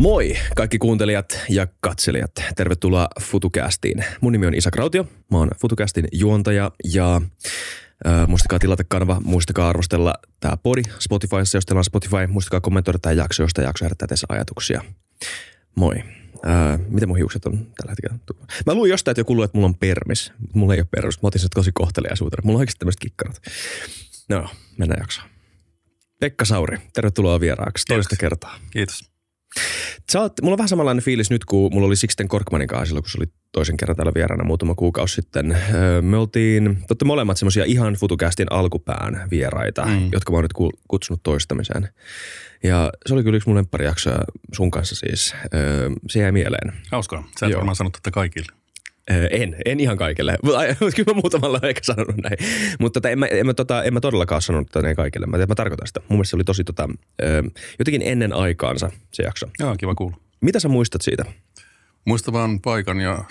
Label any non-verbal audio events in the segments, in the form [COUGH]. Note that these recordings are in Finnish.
Moi kaikki kuuntelijat ja katselijat. Tervetuloa FutuCastiin. Mun nimi on Isa Krautio. Mä oon FutuCastin juontaja ja äh, muistakaa tilata kanava, muistakaa arvostella tää podi Spotifyssa, jos teillä on Spotify. Muistakaa kommentoida tää jakso, jos tää jakso herättää teissä ajatuksia. Moi. Äh, miten mun hiukset on tällä hetkellä? Mä luin jostain, että joku luo, että mulla on permis. Mulla ei ole permis. Mä otin sen tosi kohteliaisuuteen. Mulla on oikeasti tämmöiset kikkarat. No, mennään jaksoon. Pekka Sauri, tervetuloa vieraaksi toista kertaa. Kiitos. Sä oot, mulla on vähän samanlainen fiilis nyt, kun mulla oli Sixten Korkmanin kanssa silloin, kun se oli toisen kerran täällä vieraana muutama kuukausi sitten. Me oltiin, te molemmat semmoisia ihan futukästin alkupään vieraita, mm. jotka mä oon nyt kutsunut toistamiseen. Ja se oli kyllä yksi mun lempparijakso sun kanssa siis. Se jäi mieleen. Hauskaa. Sä et Joo. varmaan sanonut tätä kaikille. Öö, en, en ihan kaikille. [LAUGHS] kyllä mä muutamalla olen ehkä sanonut näin. Mutta tota, en, mä, en, mä, tota, en mä todellakaan sanonut tätä näin kaikille. Mä, mä tarkoitan sitä. Mun mielestä se oli tosi tota, öö, jotenkin ennen aikaansa se jakso. Joo, kiva kuulla. Mitä sä muistat siitä? Muistan vaan paikan ja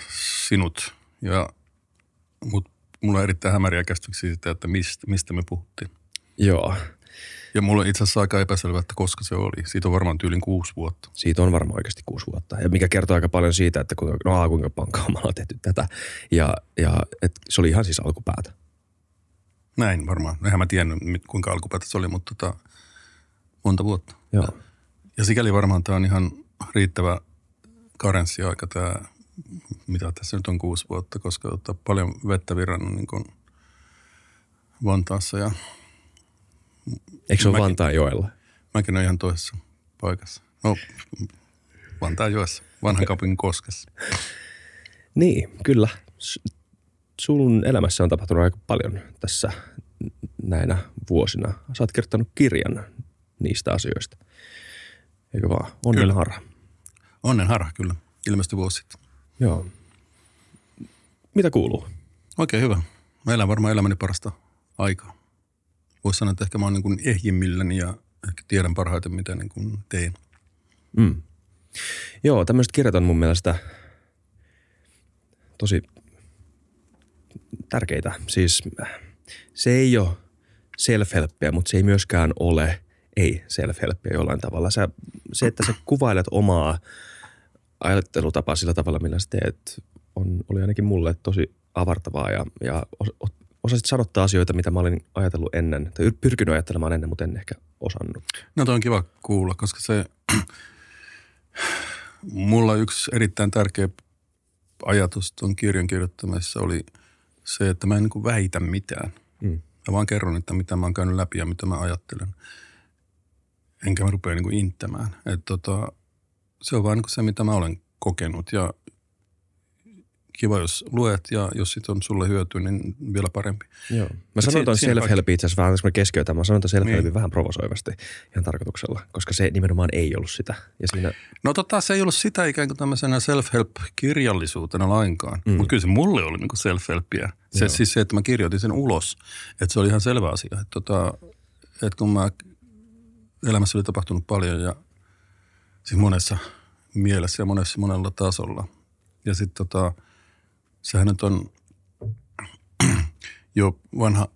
sinut. Ja, mut mulla on erittäin hämäriä käsityksiä siitä, että mistä, mistä me puhuttiin. Joo. Ja mulla on itse asiassa aika epäselvä, että koska se oli. Siitä on varmaan tyylin kuusi vuotta. Siitä on varmaan oikeasti kuusi vuotta. Ja mikä kertoo aika paljon siitä, että kuinka, no, kuinka pankaa me ollaan tehty tätä. Ja, ja et, se oli ihan siis alkupäätä. Näin varmaan. No, eihän mä tiennyt, kuinka alkupäätä se oli, mutta tota, monta vuotta. Joo. Ja sikäli varmaan tämä on ihan riittävä karenssiaika tämä, mitä tässä nyt on kuusi vuotta, koska tota, paljon vettä virran niin Vantaassa ja Eikö se ole mäkin, Vantaanjoella? Mäkin olen ihan toisessa paikassa. No, Vantaanjoessa, vanhan kaupungin koskessa. niin, kyllä. Sun elämässä on tapahtunut aika paljon tässä näinä vuosina. Sä oot kirjoittanut kirjan niistä asioista. Eikö vaan? Onnen Onnen harha, kyllä. Ilmestyi vuosi sitten. Joo. Mitä kuuluu? Oikein hyvä. Meillä on varmaan elämäni parasta aikaa voisi sanoa, että ehkä mä oon niin kuin ehjimmilläni ja ehkä tiedän parhaiten, mitä niin kuin tein. Mm. Joo, tämmöiset kirjat on mun mielestä tosi tärkeitä. Siis äh, se ei ole self mutta se ei myöskään ole ei self jollain tavalla. Sä, se, että sä kuvailet omaa ajattelutapaa sillä tavalla, millä sä teet, on, oli ainakin mulle tosi avartavaa ja, ja osasit sanottaa asioita, mitä mä olin ajatellut ennen, tai pyrkinyt ajattelemaan ennen, mutta en ehkä osannut. No toi on kiva kuulla, koska se [CLEARS THROAT] mulla yksi erittäin tärkeä ajatus tuon kirjan kirjoittamisessa oli se, että mä en niin väitä mitään. Mm. Mä vaan kerron, että mitä mä oon käynyt läpi ja mitä mä ajattelen. Enkä mä rupea niin inttämään. Et tota, se on vaan niin se, mitä mä olen kokenut ja kiva, jos luet ja jos sit on sulle hyöty, niin vielä parempi. Joo. Mä sanoin tuon self help itse asiassa vähän, kun mä keskeytän, mä sanoin self niin. vähän provosoivasti ihan tarkoituksella, koska se nimenomaan ei ollut sitä. Ja siinä... No tota, se ei ollut sitä ikään kuin tämmöisenä self-help-kirjallisuutena lainkaan, mm. mutta kyllä se mulle oli niinku self helpia. Se, Joo. siis se, että mä kirjoitin sen ulos, että se oli ihan selvä asia. Että tota, et kun mä elämässä oli tapahtunut paljon ja siis monessa mielessä ja monessa monella tasolla. Ja sitten tota, sehän nyt on jo vanha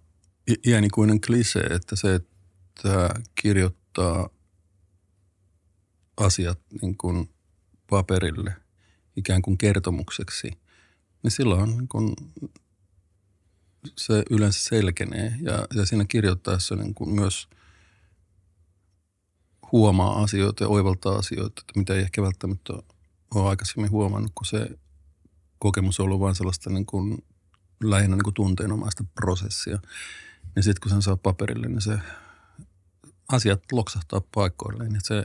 iänikuinen klisee, että se, että kirjoittaa asiat niin kuin paperille ikään kuin kertomukseksi, niin silloin niin kuin se yleensä selkenee ja, ja siinä kirjoittaessa niin kuin myös huomaa asioita ja oivaltaa asioita, mitä ei ehkä välttämättä ole aikaisemmin huomannut, kun se kokemus ollut vain sellaista niin kuin, lähinnä niin kuin tunteenomaista prosessia. Niin sitten kun sen saa paperille, niin se asiat loksahtaa paikoilleen. Niin se,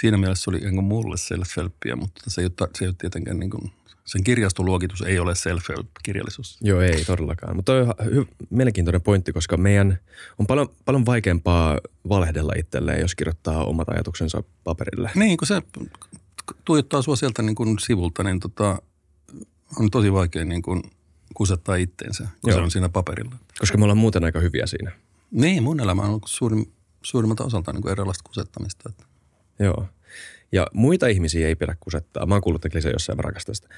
siinä mielessä se oli niin kuin mulle self mutta se ei ole, se ei ole tietenkään niin kuin, sen kirjastoluokitus ei ole self kirjallisuus Joo, ei todellakaan. Mutta on hy- mielenkiintoinen pointti, koska meidän on paljon, paljon vaikeampaa valehdella itselleen, jos kirjoittaa omat ajatuksensa paperille. Niin, kun se tuijottaa sua sieltä niin kuin sivulta, niin tota, on tosi vaikea niin kuin kusettaa itteensä, kun Joo. se on siinä paperilla. Koska me ollaan muuten aika hyviä siinä. Niin, mun elämä on ollut suurin, suurimmalta osalta niin kuin erilaista kusettamista. Että. Joo. Ja muita ihmisiä ei pidä kusettaa. Mä oon kuullut klise jossain rakastasta.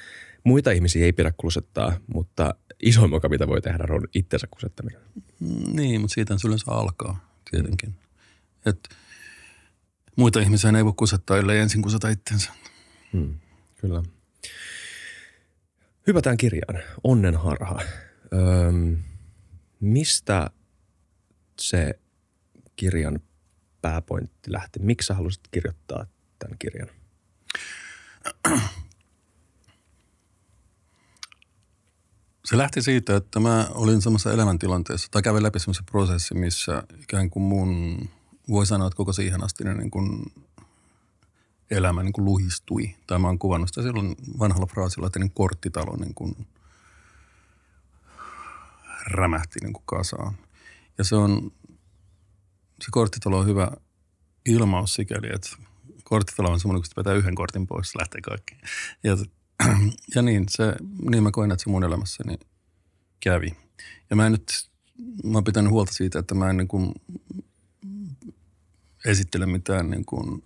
Muita ihmisiä ei pidä kusettaa, mutta isoin moka, mitä voi tehdä, on itsensä kusettaminen. Mm, niin, mutta siitä se saa alkaa tietenkin. Mm. Että muita ihmisiä ei voi kusettaa, ellei ensin kusata itsensä. Hmm, kyllä. Hypätään kirjaan. Onnen harha. Öö, mistä se kirjan pääpointti lähti? Miksi sä halusit kirjoittaa tämän kirjan? Se lähti siitä, että mä olin semmoisessa elämäntilanteessa, tai kävin läpi semmoisen prosessin, missä ikään kuin mun – voi sanoa, että koko se ne niin kuin elämä niin kuin luhistui. Tai mä oon kuvannut sitä silloin vanhalla fraasilla, että niin korttitalo niin kuin rämähti niin kuin kasaan. Ja se on, se korttitalo on hyvä ilmaus sikäli, että korttitalo on semmoinen, kun pitää yhden kortin pois, lähtee kaikki. Ja, [CLEARS THROAT] ja niin, se, niin mä koen, että se mun elämässäni kävi. Ja mä en nyt, mä oon pitänyt huolta siitä, että mä en niin kuin esittele mitään niin kuin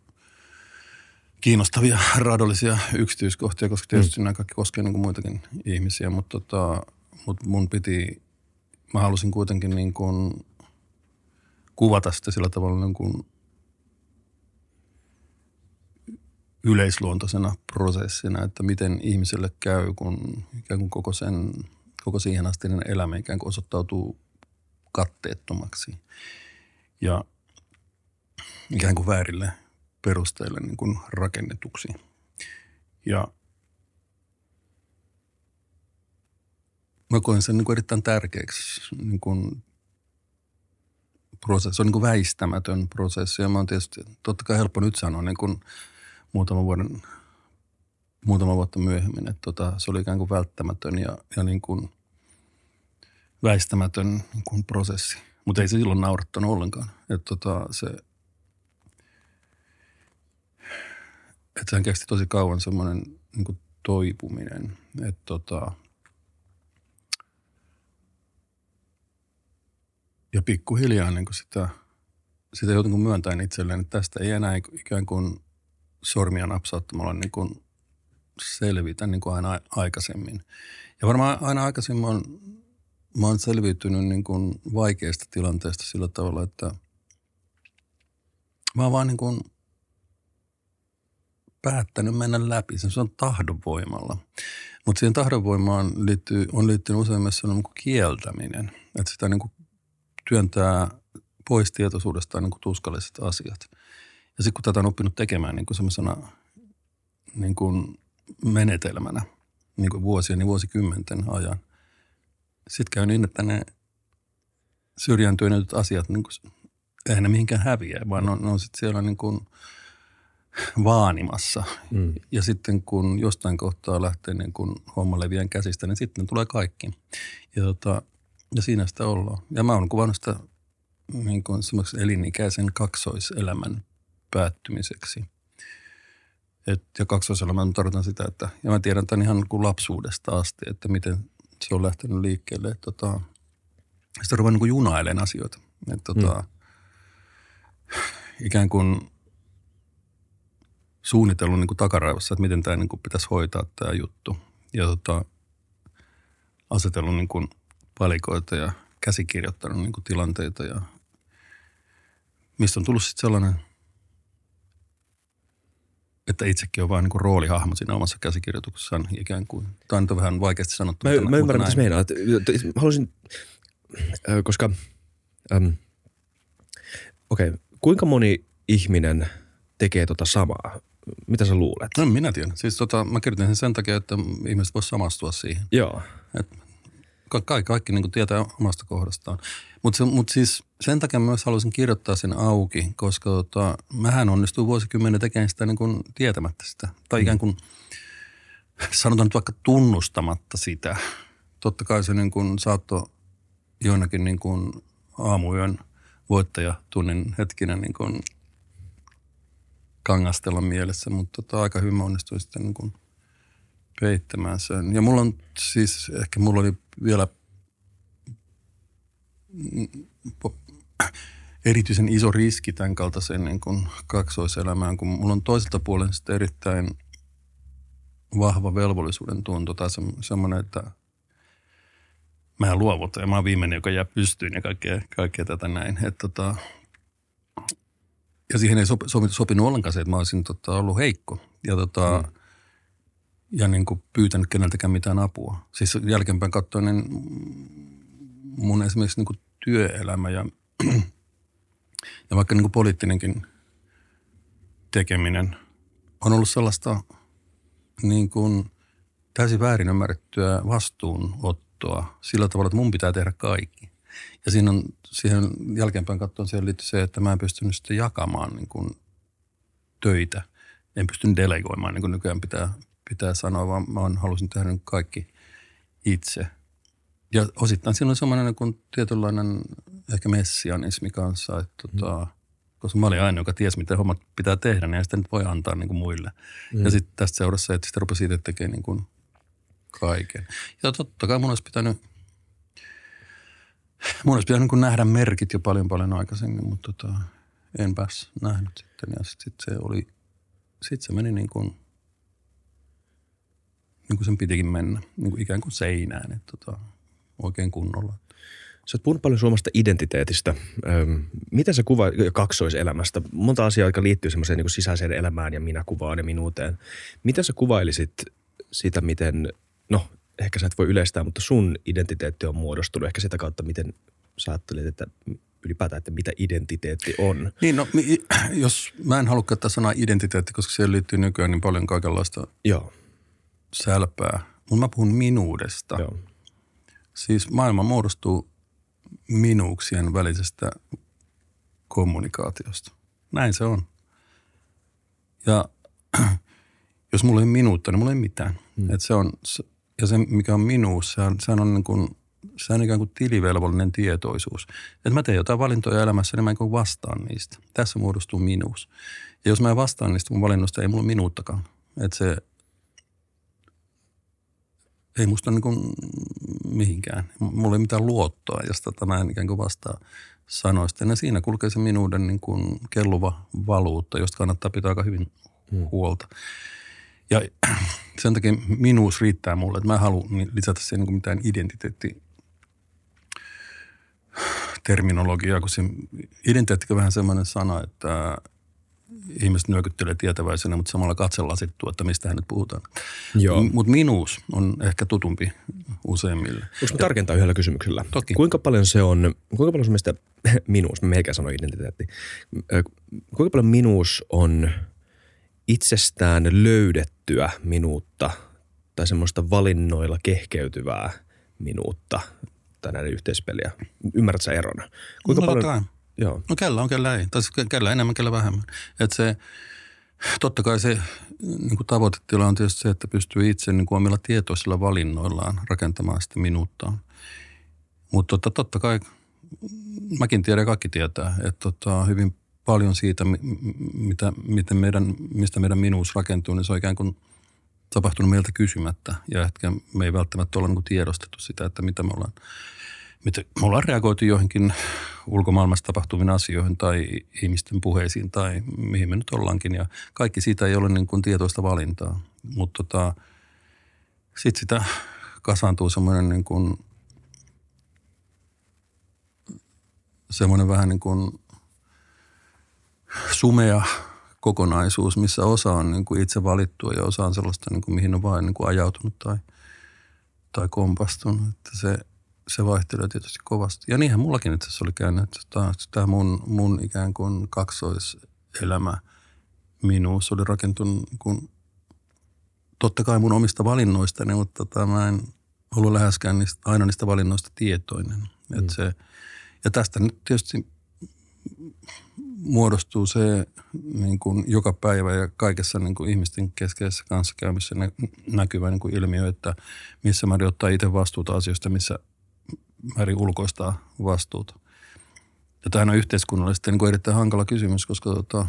kiinnostavia radollisia yksityiskohtia, koska tietysti mm. nämä kaikki koskevat niin kuin muitakin ihmisiä, mutta tota, mut mun piti, mä halusin kuitenkin niin kuin kuvata sitä sillä tavalla niin kuin yleisluontoisena prosessina, että miten ihmiselle käy, kun ikään kuin koko, sen, koko siihen asti niin elämä ikään kuin osoittautuu katteettomaksi. Ja ikään kuin väärille perusteille niin kuin rakennetuksi. Ja mä koen sen niin kuin erittäin tärkeäksi niin kuin prosessi. Se on niin kuin väistämätön prosessi ja mä oon tietysti, totta kai helppo nyt sanoa niin kuin muutama vuoden, muutama vuotta myöhemmin, että tota, se oli ikään kuin välttämätön ja, ja niin kuin väistämätön niin kuin prosessi. Mutta ei se silloin naurattanut ollenkaan. Että tota, se – että sehän kesti tosi kauan semmoinen niin toipuminen. Että tota, ja pikkuhiljaa niin kuin sitä, sitä jotenkin niin myöntäen itselleen, että tästä ei enää ikään kuin sormia napsauttamalla niin kuin selvitä niin kuin aina aikaisemmin. Ja varmaan aina aikaisemmin on, mä oon selviytynyt niin kuin vaikeista tilanteista sillä tavalla, että mä oon vaan niin kuin – päättänyt mennä läpi. Se on tahdonvoimalla. Mutta siihen tahdonvoimaan liittyy, on liittynyt usein myös niin niin kieltäminen. Että sitä niin kuin työntää pois tietoisuudestaan niin kuin tuskalliset asiat. Ja sitten kun tätä on oppinut tekemään niin kuin niin kuin menetelmänä niin kuin vuosien ja niin vuosikymmenten ajan, sitten käy niin, että ne syrjäntyneet asiat, niin kuin, eihän ne mihinkään häviä, vaan ne on, ne on sitten siellä niin kuin – vaanimassa. Mm. Ja sitten kun jostain kohtaa lähtee niin kun homma leviän käsistä, niin sitten tulee kaikki. Ja, tota, ja siinä sitä ollaan. Ja mä oon kuvannut sitä niin kun elinikäisen kaksoiselämän päättymiseksi. Et, ja kaksoiselämän tarkoitan sitä, että, ja mä tiedän tämän ihan kuin lapsuudesta asti, että miten se on lähtenyt liikkeelle. Et, tota, sitten ruvetaan niin junailemaan asioita. Et, tota, mm. Ikään kuin suunnitellut niin kuin takaraivassa, että miten tämä niin kuin pitäisi hoitaa tämä juttu. Ja tota, asetellut niin kuin palikoita ja käsikirjoittanut niin kuin tilanteita ja mistä on tullut sitten sellainen, että itsekin on vain niin roolihahmo siinä omassa käsikirjoituksessaan ikään kuin. Tämä on vähän vaikeasti sanottu. Mä, mä ymmärrän, mitä meinaa. Haluaisin, äh, koska, ähm, okei, okay, kuinka moni ihminen tekee tota samaa? mitä sä luulet? No minä tiedän. Siis tota, mä kirjoitin sen sen takia, että ihmiset voisivat samastua siihen. Joo. Et kaikki, kaikki niin tietää omasta kohdastaan. Mutta mut siis sen takia myös halusin kirjoittaa sen auki, koska tota, mähän onnistuin vuosikymmenen tekemään sitä niin kuin tietämättä sitä. Tai mm. ikään kuin sanotaan nyt vaikka tunnustamatta sitä. Totta kai se niin kuin saattoi joinakin niin kuin aamuyön voittajatunnin hetkinen niin kuin kangastella mielessä, mutta tota, aika hyvin mä onnistuin sitten niin kuin peittämään sen. Ja mulla on siis, ehkä mulla oli vielä erityisen iso riski tämän kaltaiseen niin kuin kaksoiselämään, kun mulla on toiselta puolen sitten erittäin vahva velvollisuuden tunto tai se, semmoinen, että mä luovutan ja mä oon viimeinen, joka jää pystyyn ja kaikkea, kaikkea tätä näin. Että tota, ja siihen ei sopi, sopi, sopinut ollenkaan se, että mä olisin tota, ollut heikko ja, tota, mm. ja niin kuin pyytänyt keneltäkään mitään apua. Siis jälkeenpäin katsoin, niin mun esimerkiksi niin kuin työelämä ja, [CLEARS THROAT] ja vaikka niin kuin poliittinenkin tekeminen on ollut sellaista niin kuin täysin väärin ymmärrettyä vastuunottoa sillä tavalla, että mun pitää tehdä kaikki. Ja siinä on, siihen jälkeenpäin katsoen siihen liittyy se, että mä en pystynyt sitten jakamaan niin kuin töitä. En pystynyt delegoimaan, niin kuin nykyään pitää, pitää sanoa, vaan mä halusin tehdä nyt kaikki itse. Ja osittain siinä on semmoinen niin kuin tietynlainen ehkä messianismi kanssa, että mm. tota, koska mä olin ainoa, joka ties, miten hommat pitää tehdä, niin sitä nyt voi antaa niin kuin muille. Mm. Ja sitten tästä seurassa, että sitä rupesi itse tekemään niin kuin kaiken. Ja totta kai mun olisi pitänyt Mun olisi pitänyt niin nähdä merkit jo paljon paljon aikaisemmin, mutta tota, en pääs nähnyt sitten. Ja sitten sit se oli, sit se meni niin kuin, niin kuin sen pitikin mennä, niin kuin ikään kuin seinään, että tota, oikein kunnolla. Sä oot puhunut paljon suomasta identiteetistä. Öm, miten se kuva kaksoiselämästä? Monta asiaa, jotka liittyy semmoiseen niin sisäiseen elämään ja minäkuvaan ja minuuteen. Miten sä kuvailisit sitä, miten, no ehkä sä et voi yleistää, mutta sun identiteetti on muodostunut ehkä sitä kautta, miten sä ajattelet, että ylipäätään, että mitä identiteetti on? Niin, no, [CLEARS THROAT] jos mä en halua käyttää sanaa identiteetti, koska siihen liittyy nykyään niin paljon kaikenlaista Joo. sälpää. Mutta mä puhun minuudesta. Joo. Siis maailma muodostuu minuuksien välisestä kommunikaatiosta. Näin se on. Ja [CLEARS THROAT] jos mulla ei minuutta, niin mulla ei mitään. Mm. Et se on, ja se, mikä on minuus, sehän, sehän on niin kuin – se on ikään kuin tilivelvollinen tietoisuus. Että mä teen jotain valintoja elämässä, niin mä kuin vastaan niistä. Tässä muodostuu minuus. Ja jos mä vastaan niistä mun valinnoista, ei mulla minuuttakaan. Että se ei musta niin kuin mihinkään. Mulla ei mitään luottoa, jos tota mä en ikään kuin vastaa sanoista. Ja siinä kulkee se minuuden niin kuin kelluva valuutta, josta kannattaa pitää aika hyvin hmm. huolta. Ja [CLEARS THROAT] sen takia minuus riittää mulle, että mä haluan lisätä siihen niin mitään identiteettiä terminologiaa, kun se identiteetti on vähän semmoinen sana, että ihmiset nyökyttelee tietäväisenä, mutta samalla katsellaan sitten, että mistä nyt puhutaan. M- mutta minuus on ehkä tutumpi useimmille. Voinko tarkentaa yhdellä kysymyksellä? Toki. Kuinka paljon se on, kuinka paljon sun [LAUGHS] minuus, melkein sanoi identiteetti, kuinka paljon minuus on itsestään löydettyä minuutta tai semmoista valinnoilla kehkeytyvää minuutta erottaa näiden yhteispeliä? Ymmärrätkö sä erona? Kuinka no, paljon... Kai. Joo. No kellä on, kellä ei. Tai siis kellä enemmän, kellä vähemmän. Et se, totta kai se niin kuin tavoitetila on tietysti se, että pystyy itse niin kuin omilla tietoisilla valinnoillaan rakentamaan sitä minuuttaan. Mutta totta, totta kai, mäkin tiedän kaikki tietää, että tota, hyvin paljon siitä, mitä, miten meidän, mistä meidän minuus rakentuu, niin se on ikään kuin – tapahtunut meiltä kysymättä ja ehkä me ei välttämättä olla niin tiedostettu sitä, että mitä me ollaan, mitä me ollaan reagoitu johonkin ulkomaailmassa tapahtuviin asioihin tai ihmisten puheisiin tai mihin me nyt ollaankin ja kaikki siitä ei ole niin kuin tietoista valintaa, mutta tota, sitten sitä kasaantuu semmoinen niin kuin, semmoinen vähän niin kuin sumea kokonaisuus, missä osa on niin kuin itse valittua ja osa on sellaista, niin kuin mihin on vain niin kuin ajautunut tai, tai kompastunut. Että se, se vaihtelee tietysti kovasti. Ja niinhän mullakin itse asiassa oli käynyt, että tämä, tämä mun, mun ikään kuin kaksoiselämä minuus oli rakentunut kun, niinku, totta kai mun omista valinnoistani, mutta tota, mä en ollut läheskään niistä, aina niistä valinnoista tietoinen. Mm. Että se, ja tästä nyt tietysti muodostuu se niin kuin joka päivä ja kaikessa niin kuin ihmisten keskeisessä kanssakäymisessä näkyvä niin kuin ilmiö, että missä määrin ottaa itse vastuuta asioista, missä määrin ulkoistaa vastuuta. Ja tämähän on yhteiskunnallisesti niin kuin erittäin hankala kysymys, koska tota,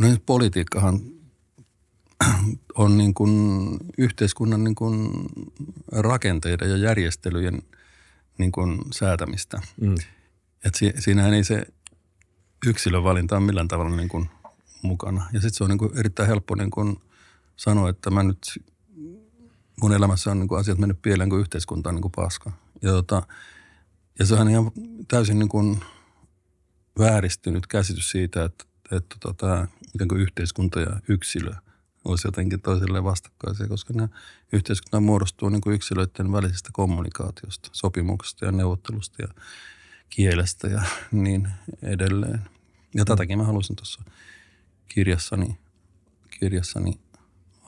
no nyt politiikkahan on niin kuin yhteiskunnan niin kuin rakenteiden ja järjestelyjen niin kuin säätämistä. Mm. Et si, siinähän ei se yksilön valinta ole millään tavalla niin kuin mukana. Ja sitten se on niin kuin erittäin helppo niin kuin sanoa, että mä nyt, mun elämässä on niin kuin asiat mennyt pieleen, kuin yhteiskunta on niin kuin paska. Ja, tota, ja se on ihan täysin niin kuin vääristynyt käsitys siitä, että, että tota, ikään kuin yhteiskunta ja yksilö olisi jotenkin toiselle vastakkaisia, koska nämä yhteiskunta muodostuu niin kuin yksilöiden välisestä kommunikaatiosta, sopimuksesta ja neuvottelusta ja kielestä ja [LAUGHS] niin edelleen. Ja tätäkin mä halusin tuossa kirjassani, kirjassani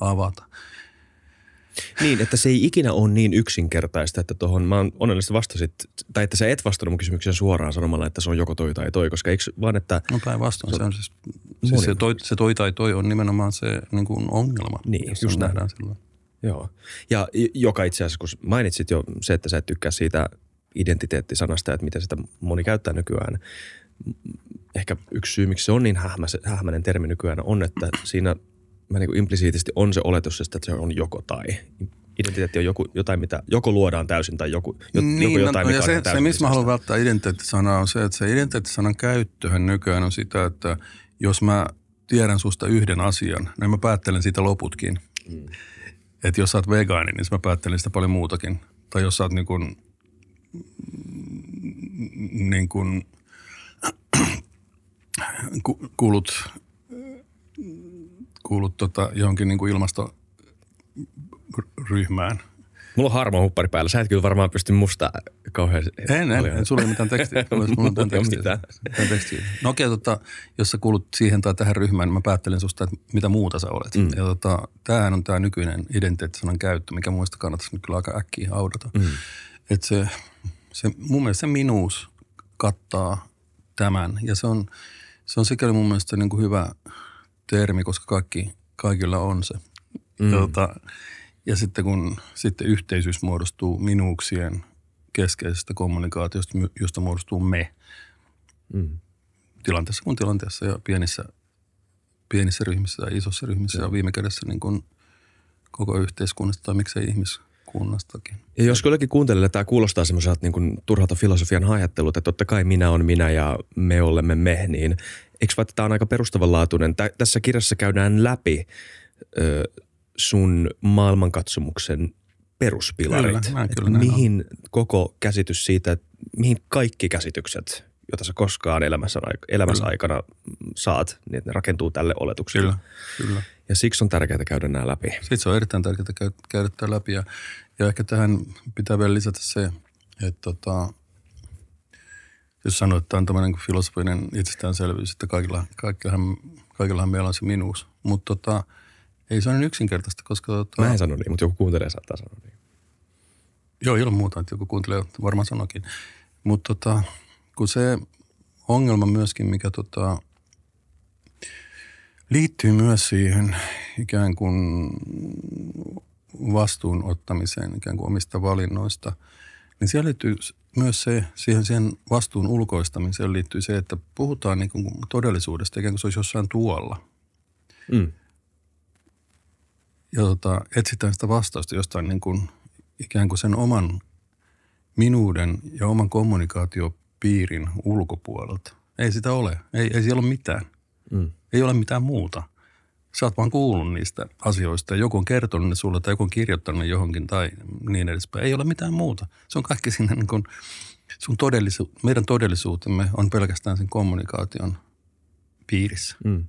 avata. Niin, että se ei ikinä ole niin yksinkertaista, että tuohon, mä onnellisesti vastasit, tai että sä et vastannut mun kysymykseen suoraan sanomalla, että se on joko toi tai toi, koska eikö vaan, että... No päinvastoin, se, on siis, siis se, toi, se toi tai toi on nimenomaan se niin kuin ongelma, niin, jos just nähdään silloin. Joo, ja joka itse asiassa, kun mainitsit jo se, että sä et tykkää siitä identiteettisanasta, että miten sitä moni käyttää nykyään. Ehkä yksi syy, miksi se on niin hähmä, hähmäinen termi nykyään, on, että siinä mä niin implisiitisesti on se oletus, että se on joko tai. Identiteetti on joku, jotain, mitä joko luodaan täysin tai joku, jo, niin, joku no, jotain, no, mikä ja se, on se, missä mä haluan välttää identiteettisanaa, on se, että se identiteettisanan käyttöhän nykyään on sitä, että jos mä tiedän susta yhden asian, niin mä päättelen siitä loputkin. Mm. Että jos sä oot vegaani, niin mä päättelen sitä paljon muutakin. Tai jos sä oot niin kun niin kuin, kuulut, kuulut tota, johonkin niin kuin ilmastoryhmään – Mulla on harmaa huppari päällä. Sä et kyllä varmaan pysty musta kauhean... En, en, en sulla ei mitään tekstiä. [LAUGHS] Mulla, mulla on tekstiä. Mitään. mitään tekstiä. No okei, okay, tota, jos sä kuulut siihen tai tähän ryhmään, niin mä päättelen susta, että mitä muuta sä olet. Mm. Ja tota, tämähän on tämä nykyinen identiteettisanan käyttö, mikä muista kannattaisi nyt kyllä aika äkkiä haudata. Mm. Että se se, mun mielestä se minuus kattaa tämän ja se on, se on sikäli mun mielestä niin kuin hyvä termi, koska kaikki, kaikilla on se. Mm. Tota, ja sitten kun sitten yhteisyys muodostuu minuuksien keskeisestä kommunikaatiosta, josta muodostuu me mm. tilanteessa kuin tilanteessa ja pienissä, pienissä ryhmissä ja isossa ryhmissä ja, ja viime kädessä niin kuin koko yhteiskunnasta tai miksei ihmis kunnostakin. Ja jos jollekin kuuntelee tämä kuulostaa semmoiselta niin kuin turhalta filosofian hajattelulta, että totta kai minä on minä ja me olemme me, niin eikö vaikka tämä on aika perustavanlaatuinen? Tä, tässä kirjassa käydään läpi ö, sun maailmankatsomuksen peruspilarit. Kyllä, kyllä mihin on. koko käsitys siitä, mihin kaikki käsitykset jota sä koskaan elämässä, elämässä aikana saat, niin että ne rakentuu tälle oletukselle. Kyllä, kyllä. Ja siksi on tärkeää käydä nämä läpi. Sitten se on erittäin tärkeää käydä, tämä läpi. Ja, ja ehkä tähän pitää vielä lisätä se, että tota, jos sanoit, että tämä on tämmöinen niinku filosofinen itsestäänselvyys, että kaikilla, kaikillahan, kaikillahan meillä on se minuus. Mutta tota, ei se ole niin yksinkertaista, koska... Tota, Mä en sano niin, mutta joku kuuntelee saattaa sanoa niin. Joo, ilman muuta, että joku kuuntelee varmaan sanokin. Mutta tota, kun se ongelma myöskin, mikä tota, liittyy myös siihen ikään kuin vastuun ottamiseen ikään kuin omista valinnoista, niin siellä liittyy myös se, siihen, siihen vastuun ulkoistamiseen liittyy se, että puhutaan niin kuin todellisuudesta, ikään kuin se olisi jossain tuolla. Mm. Ja tota, etsitään sitä vastausta jostain niin kuin, ikään kuin sen oman minuuden ja oman kommunikaatio piirin ulkopuolelta. Ei sitä ole. Ei, ei siellä ole mitään. Mm. Ei ole mitään muuta. Sä oot vaan kuullut niistä asioista. Joku on kertonut ne sulle tai joku on kirjoittanut ne johonkin tai niin edespäin. Ei ole mitään muuta. Se on kaikki siinä niin kuin sun todellisu- meidän todellisuutemme on pelkästään sen kommunikaation piirissä. Mm.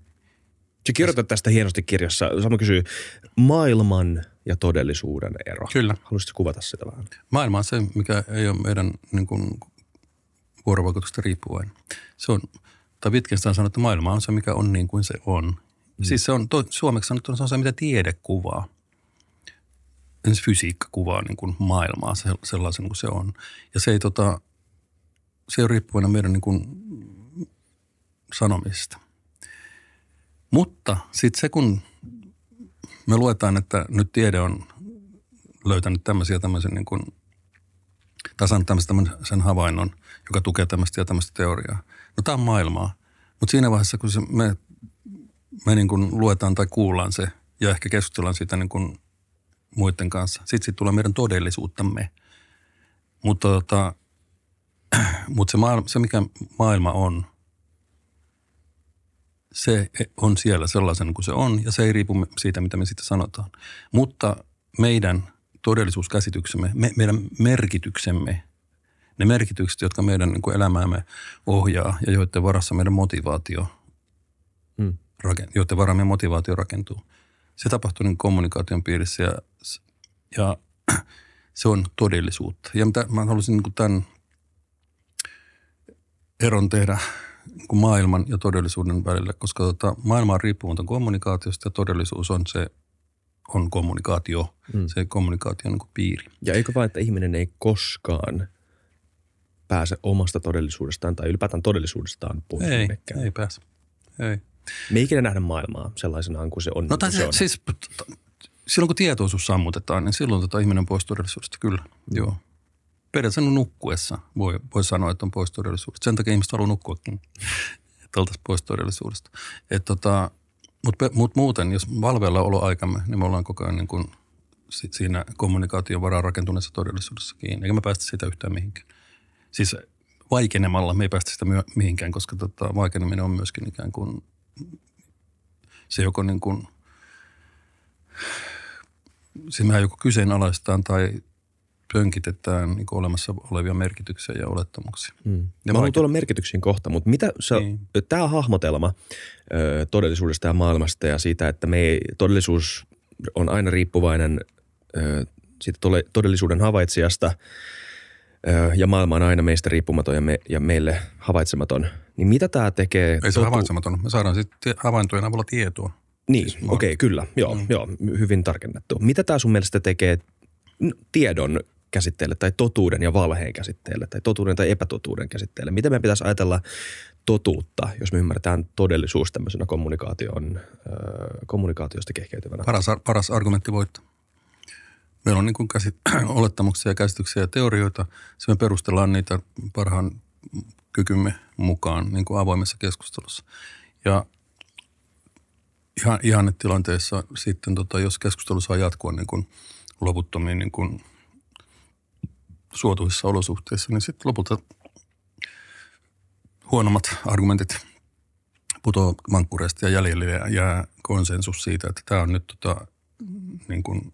Sä kirjoitat tästä hienosti kirjassa. Sama kysyy, maailman ja todellisuuden ero. Kyllä. Haluaisitko kuvata sitä vähän? Maailma on se, mikä ei ole meidän niin kuin, vuorovaikutusta riippuen. Se on, tai Wittgenstein sanoi, että maailma on se, mikä on niin kuin se on. Mm. Siis se on to, suomeksi sanottuna se on se, mitä tiede kuvaa. Ensi fysiikka kuvaa niin kuin maailmaa sellaisen kuin se on. Ja se ei, tota, se ei ole riippuvainen meidän niin kuin sanomista. Mutta sitten se, kun me luetaan, että nyt tiede on löytänyt tämmöisiä tämmöisen niin kuin, tai tämmöisen havainnon – joka tukee tämmöistä ja tämmöistä teoriaa. No tämä on maailmaa. Mutta siinä vaiheessa, kun se me, me niin kuin luetaan tai kuullaan se ja ehkä keskustellaan siitä niin kuin muiden kanssa, sitten sit tulee meidän todellisuuttamme. Mutta, tota, [CLEARS THROAT] mut se, maailma, se, mikä maailma on, se on siellä sellaisen kuin se on ja se ei riipu siitä, mitä me sitten sanotaan. Mutta meidän todellisuuskäsityksemme, me, meidän merkityksemme – ne merkitykset, jotka meidän niin kuin elämäämme ohjaa ja joiden varassa meidän motivaatio, hmm. raken, joiden meidän motivaatio rakentuu. Se tapahtuu niin kommunikaation piirissä ja, ja [CLEARS THROAT] se on todellisuutta. Ja mitä mä haluaisin niin kuin tämän eron tehdä niin kuin maailman ja todellisuuden välillä, koska tota, maailma on riippumatta kommunikaatiosta ja todellisuus on se on kommunikaatio, mm. se kommunikaation niin piiri. Ja eikö vaan, että ihminen ei koskaan pääse omasta todellisuudestaan tai ylipäätään todellisuudestaan pois. Ei, ei pääse. Ei. Me ei ikinä nähdä maailmaa sellaisenaan kuin se on. No niin kuin se, se on. siis silloin kun tietoisuus sammutetaan, niin silloin tota ihminen pois todellisuudesta, kyllä. Mm. Joo. Periaatteessa nukkuessa voi, voi sanoa, että on pois todellisuudesta. Sen takia ihmiset haluaa nukkuakin, [LAUGHS] että oltaisiin pois todellisuudesta. tota, Mutta mut muuten, jos valveilla aikamme, niin me ollaan koko ajan niin kuin – siinä kommunikaation varaan rakentuneessa todellisuudessa kiinni. Eikä me päästä siitä yhtään mihinkään siis vaikenemalla me ei päästä sitä mihinkään, koska tota, vaikeneminen on myöskin ikään kuin se joko niin kuin, sinähän siis joko kyseenalaistetaan tai pönkitetään niin olemassa olevia merkityksiä ja olettamuksia. Hmm. Ja Mä haluan tuolla merkityksiin kohta, mutta mitä sä, niin. tämä hahmotelma ö, todellisuudesta ja maailmasta ja siitä, että me ei, todellisuus on aina riippuvainen ö, siitä todellisuuden havaitsijasta – ja maailma on aina meistä riippumaton ja, me, ja meille havaitsematon, niin mitä tämä tekee? Ei se totu... havaitsematon, me saadaan sitten havaintojen avulla tietoa. Niin, siis okei, okay, kyllä, joo, mm. joo, hyvin tarkennettu. Mitä tämä sun mielestä tekee tiedon käsitteelle tai totuuden ja valheen käsitteelle tai totuuden tai epätotuuden käsitteelle? Miten me pitäisi ajatella totuutta, jos me ymmärretään todellisuus tämmöisenä kommunikaation, äh, kommunikaatiosta kehkeytyvänä? Paras, paras argumentti voittaa. Meillä on niin kuin käsit- [CLEARS THROAT] olettamuksia, käsityksiä ja teorioita. Se me perustellaan niitä parhaan kykymme mukaan niin kuin avoimessa keskustelussa. Ja ihan, ihan tilanteessa sitten, tota, jos keskustelu saa jatkua niin kuin loputtomiin niin kuin suotuisissa olosuhteissa, niin sitten lopulta huonommat argumentit putoavat vankkureista ja jäljelle ja jää konsensus siitä, että tämä on nyt tota, niin kuin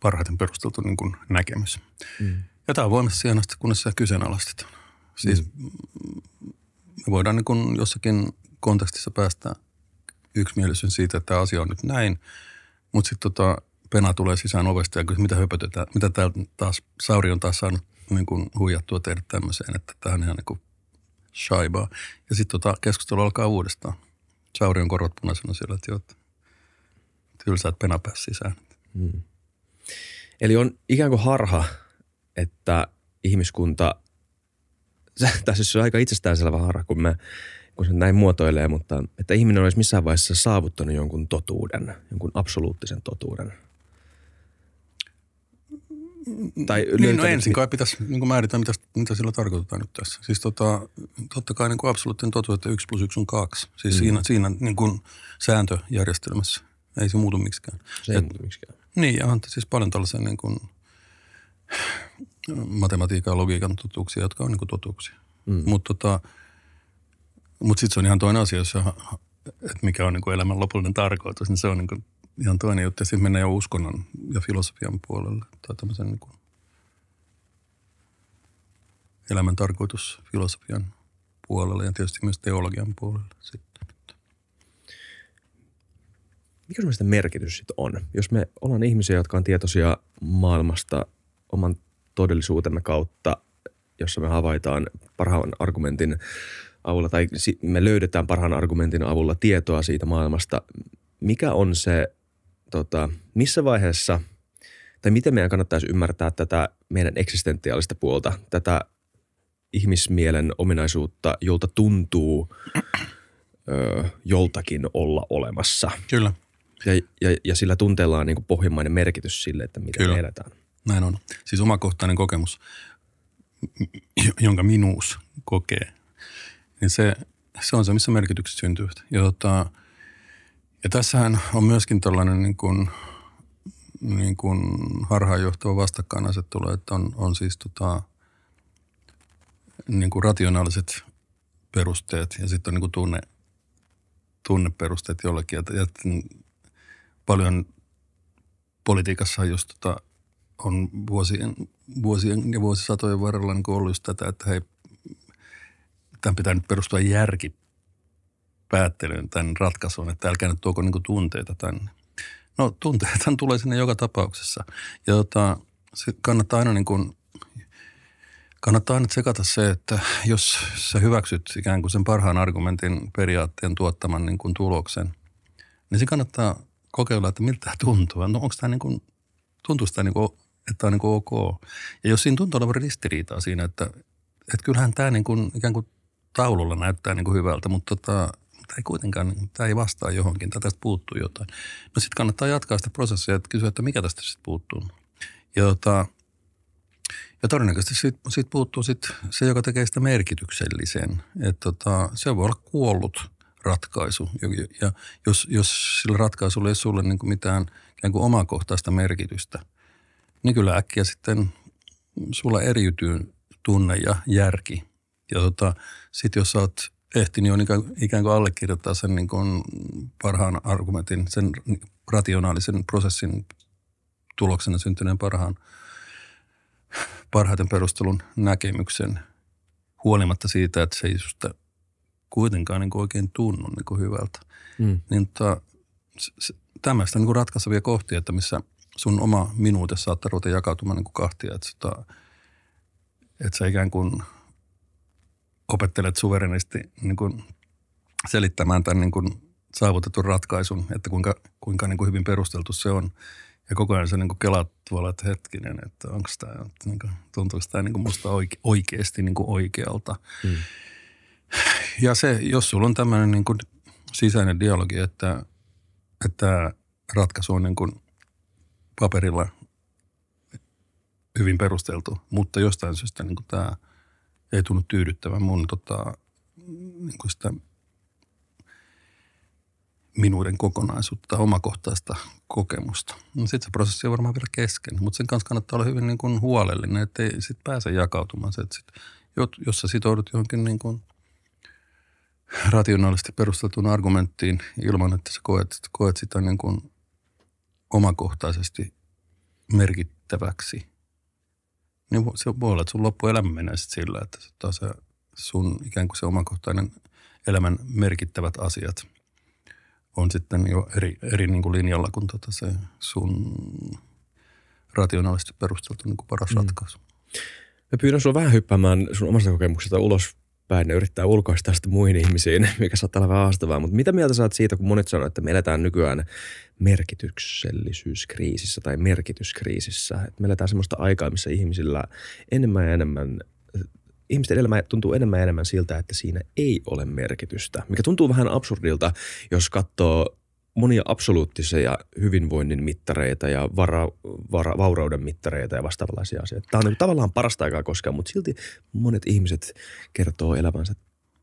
parhaiten perusteltu niin kuin näkemys. Mm. Ja tämä on voimassa siihen asti, kunnes se kyseenalaistetaan. Siis mm. me voidaan niin kuin jossakin kontekstissa päästä yksimielisyys siitä, että tämä asia on nyt näin, mutta sitten tota, pena tulee sisään ovesta ja kysyy, mitä höpötetään, mitä täältä taas, Sauri on taas saanut niin kuin huijattua tehdä tämmöiseen, että tämä on ihan niin kuin shaibaa. Ja sitten tota, keskustelu alkaa uudestaan. Sauri on korvat punaisena sillä, että joo, tylsä, että pena pääsi sisään. Mm. Eli on ikään kuin harha, että ihmiskunta, [LAUGHS] tässä siis se on aika itsestäänselvä harha, kun, mä, kun se näin muotoilee, mutta että ihminen olisi missään vaiheessa saavuttanut jonkun totuuden, jonkun absoluuttisen totuuden. Mm, tai niin, no ensin kai pitäisi niin määritellä, mitä, mitä sillä tarkoitetaan nyt tässä. Siis tota, totta kai niin kuin absoluuttinen totuus, että yksi plus yksi on kaksi. Siis mm. siinä, siinä niin kuin sääntöjärjestelmässä. Ei se muutu miksikään. Se ei Et, muutu miksikään. Niin, ja on siis paljon tällaisia niin kuin matematiikan logiikan totuuksia, jotka on niin kuin totuuksia. Mm. Mutta tota, mut sitten se on ihan toinen asia, että mikä on niin kuin elämän lopullinen tarkoitus, niin se on niin kuin ihan toinen juttu. Ja sitten mennään jo uskonnon ja filosofian puolelle tai tämmöisen niin kuin elämän tarkoitus filosofian puolelle ja tietysti myös teologian puolelle sitten mikä sun merkitys sitten on? Jos me ollaan ihmisiä, jotka on tietoisia maailmasta oman todellisuutemme kautta, jossa me havaitaan parhaan argumentin avulla tai me löydetään parhaan argumentin avulla tietoa siitä maailmasta. Mikä on se, tota, missä vaiheessa tai miten meidän kannattaisi ymmärtää tätä meidän eksistentiaalista puolta, tätä ihmismielen ominaisuutta, jolta tuntuu ö, joltakin olla olemassa. Kyllä. Ja, ja, ja sillä tunteella on niin kuin pohjimmainen merkitys sille, että miten Kyllä. me eletään. Näin on. Siis omakohtainen kokemus, jonka minuus kokee, niin se, se on se, missä merkitykset syntyvät. Ja, tota, ja tässähän on myöskin tällainen niin kuin, niin kuin harhaanjohtava vastakkainasettelu, että on, on siis tota, niin kuin rationaaliset perusteet ja sitten on niin kuin tunne, tunneperusteet jollekin. Ja, ja paljon politiikassa just tota, on vuosien, vuosien ja vuosisatojen varrella niin ollut just tätä, että hei, tämän pitää nyt perustua järki päättelyyn, tämän ratkaisun, että älkää nyt tuoko niin tunteita tänne. No tunteita tulee sinne joka tapauksessa. Ja tota, se kannattaa aina niin kuin, kannattaa aina sekata se, että jos sä hyväksyt ikään kuin sen parhaan argumentin periaatteen tuottaman niin kuin tuloksen, niin se kannattaa kokeilla, että miltä tämä tuntuu. No onko tämä niin kuin, tuntuu sitä niin kuin, että tämä on niin kuin ok. Ja jos siinä tuntuu olevan ristiriitaa siinä, että, että kyllähän tämä niin kuin, ikään kuin taululla näyttää niin kuin hyvältä, mutta tota, tämä ei kuitenkaan, tämä ei vastaa johonkin, tai tästä puuttuu jotain. No sitten kannattaa jatkaa sitä prosessia, että kysyä, että mikä tästä sitten puuttuu. Ja, tota, ja todennäköisesti siitä siitä puuttuu sit se, joka tekee sitä merkityksellisen. että tota, se voi olla kuollut ratkaisu. Ja jos, jos sillä ratkaisulla ei sulle niin kuin mitään niin kuin omakohtaista merkitystä, niin kyllä äkkiä sitten sulla eriytyy tunne ja järki. Ja tota, sitten jos sä oot ehtinyt jo niin ikään kuin allekirjoittaa sen niin kuin parhaan argumentin, sen rationaalisen prosessin tuloksena syntyneen parhaan, parhaiten perustelun näkemyksen, huolimatta siitä, että se ei susta kuitenkaan niin kuin oikein tunnu niin kuin hyvältä. Mm. Niin, tota, tämmöistä niin kuin ratkaisevia kohtia, että missä sun oma minuute saattaa ruveta jakautumaan niin kuin kahtia, että, tota, että sä ikään kuin opettelet suverenisti niin kuin selittämään tämän niin kuin saavutetun ratkaisun, että kuinka, kuinka niin kuin hyvin perusteltu se on. Ja koko ajan se niin kuin kelaat tuolla, että hetkinen, että onko tämä, niin tuntuuko tämä niin kuin musta oike, oikeasti niin kuin oikealta. Mm. Ja se, jos sulla on tämmöinen niin sisäinen dialogi, että, että ratkaisu on niin kuin paperilla hyvin perusteltu, mutta jostain syystä niin kuin tämä ei tunnu tyydyttävän mun tota, niin kuin sitä minuuden kokonaisuutta, omakohtaista kokemusta. No sitten se prosessi on varmaan vielä kesken, mutta sen kanssa kannattaa olla hyvin niin kuin huolellinen, ettei sit pääse jakautumaan se, että sit, jos sä sitoudut johonkin niin kuin – rationaalisesti perusteltuun argumenttiin ilman, että sä koet, koet sitä niin kuin omakohtaisesti merkittäväksi. Niin se voi olla, että sun loppuelämä menee sillä, että se, sun ikään kuin se omakohtainen elämän merkittävät asiat on sitten jo eri, eri niin kuin linjalla kuin tota se sun rationaalisesti perusteltu niin kuin paras mm. ratkaisu. Mä pyydän sinua vähän hyppäämään sun omasta kokemuksesta ulos poispäin. ja yrittää ulkoistaa sitä muihin ihmisiin, [LAUGHS] mikä saattaa olla vähän haastavaa. Mutta mitä mieltä saat siitä, kun monet sanoo, että me eletään nykyään merkityksellisyyskriisissä tai merkityskriisissä? Et me eletään sellaista aikaa, missä ihmisillä enemmän ja enemmän ihmisten elämä tuntuu enemmän ja enemmän siltä, että siinä ei ole merkitystä, mikä tuntuu vähän absurdilta, jos katsoo monia absoluuttisia hyvinvoinnin mittareita ja vara, vara, vaurauden mittareita ja vastaavanlaisia asioita. Tämä on niin tavallaan parasta aikaa koskaan, mutta silti monet ihmiset kertoo elämänsä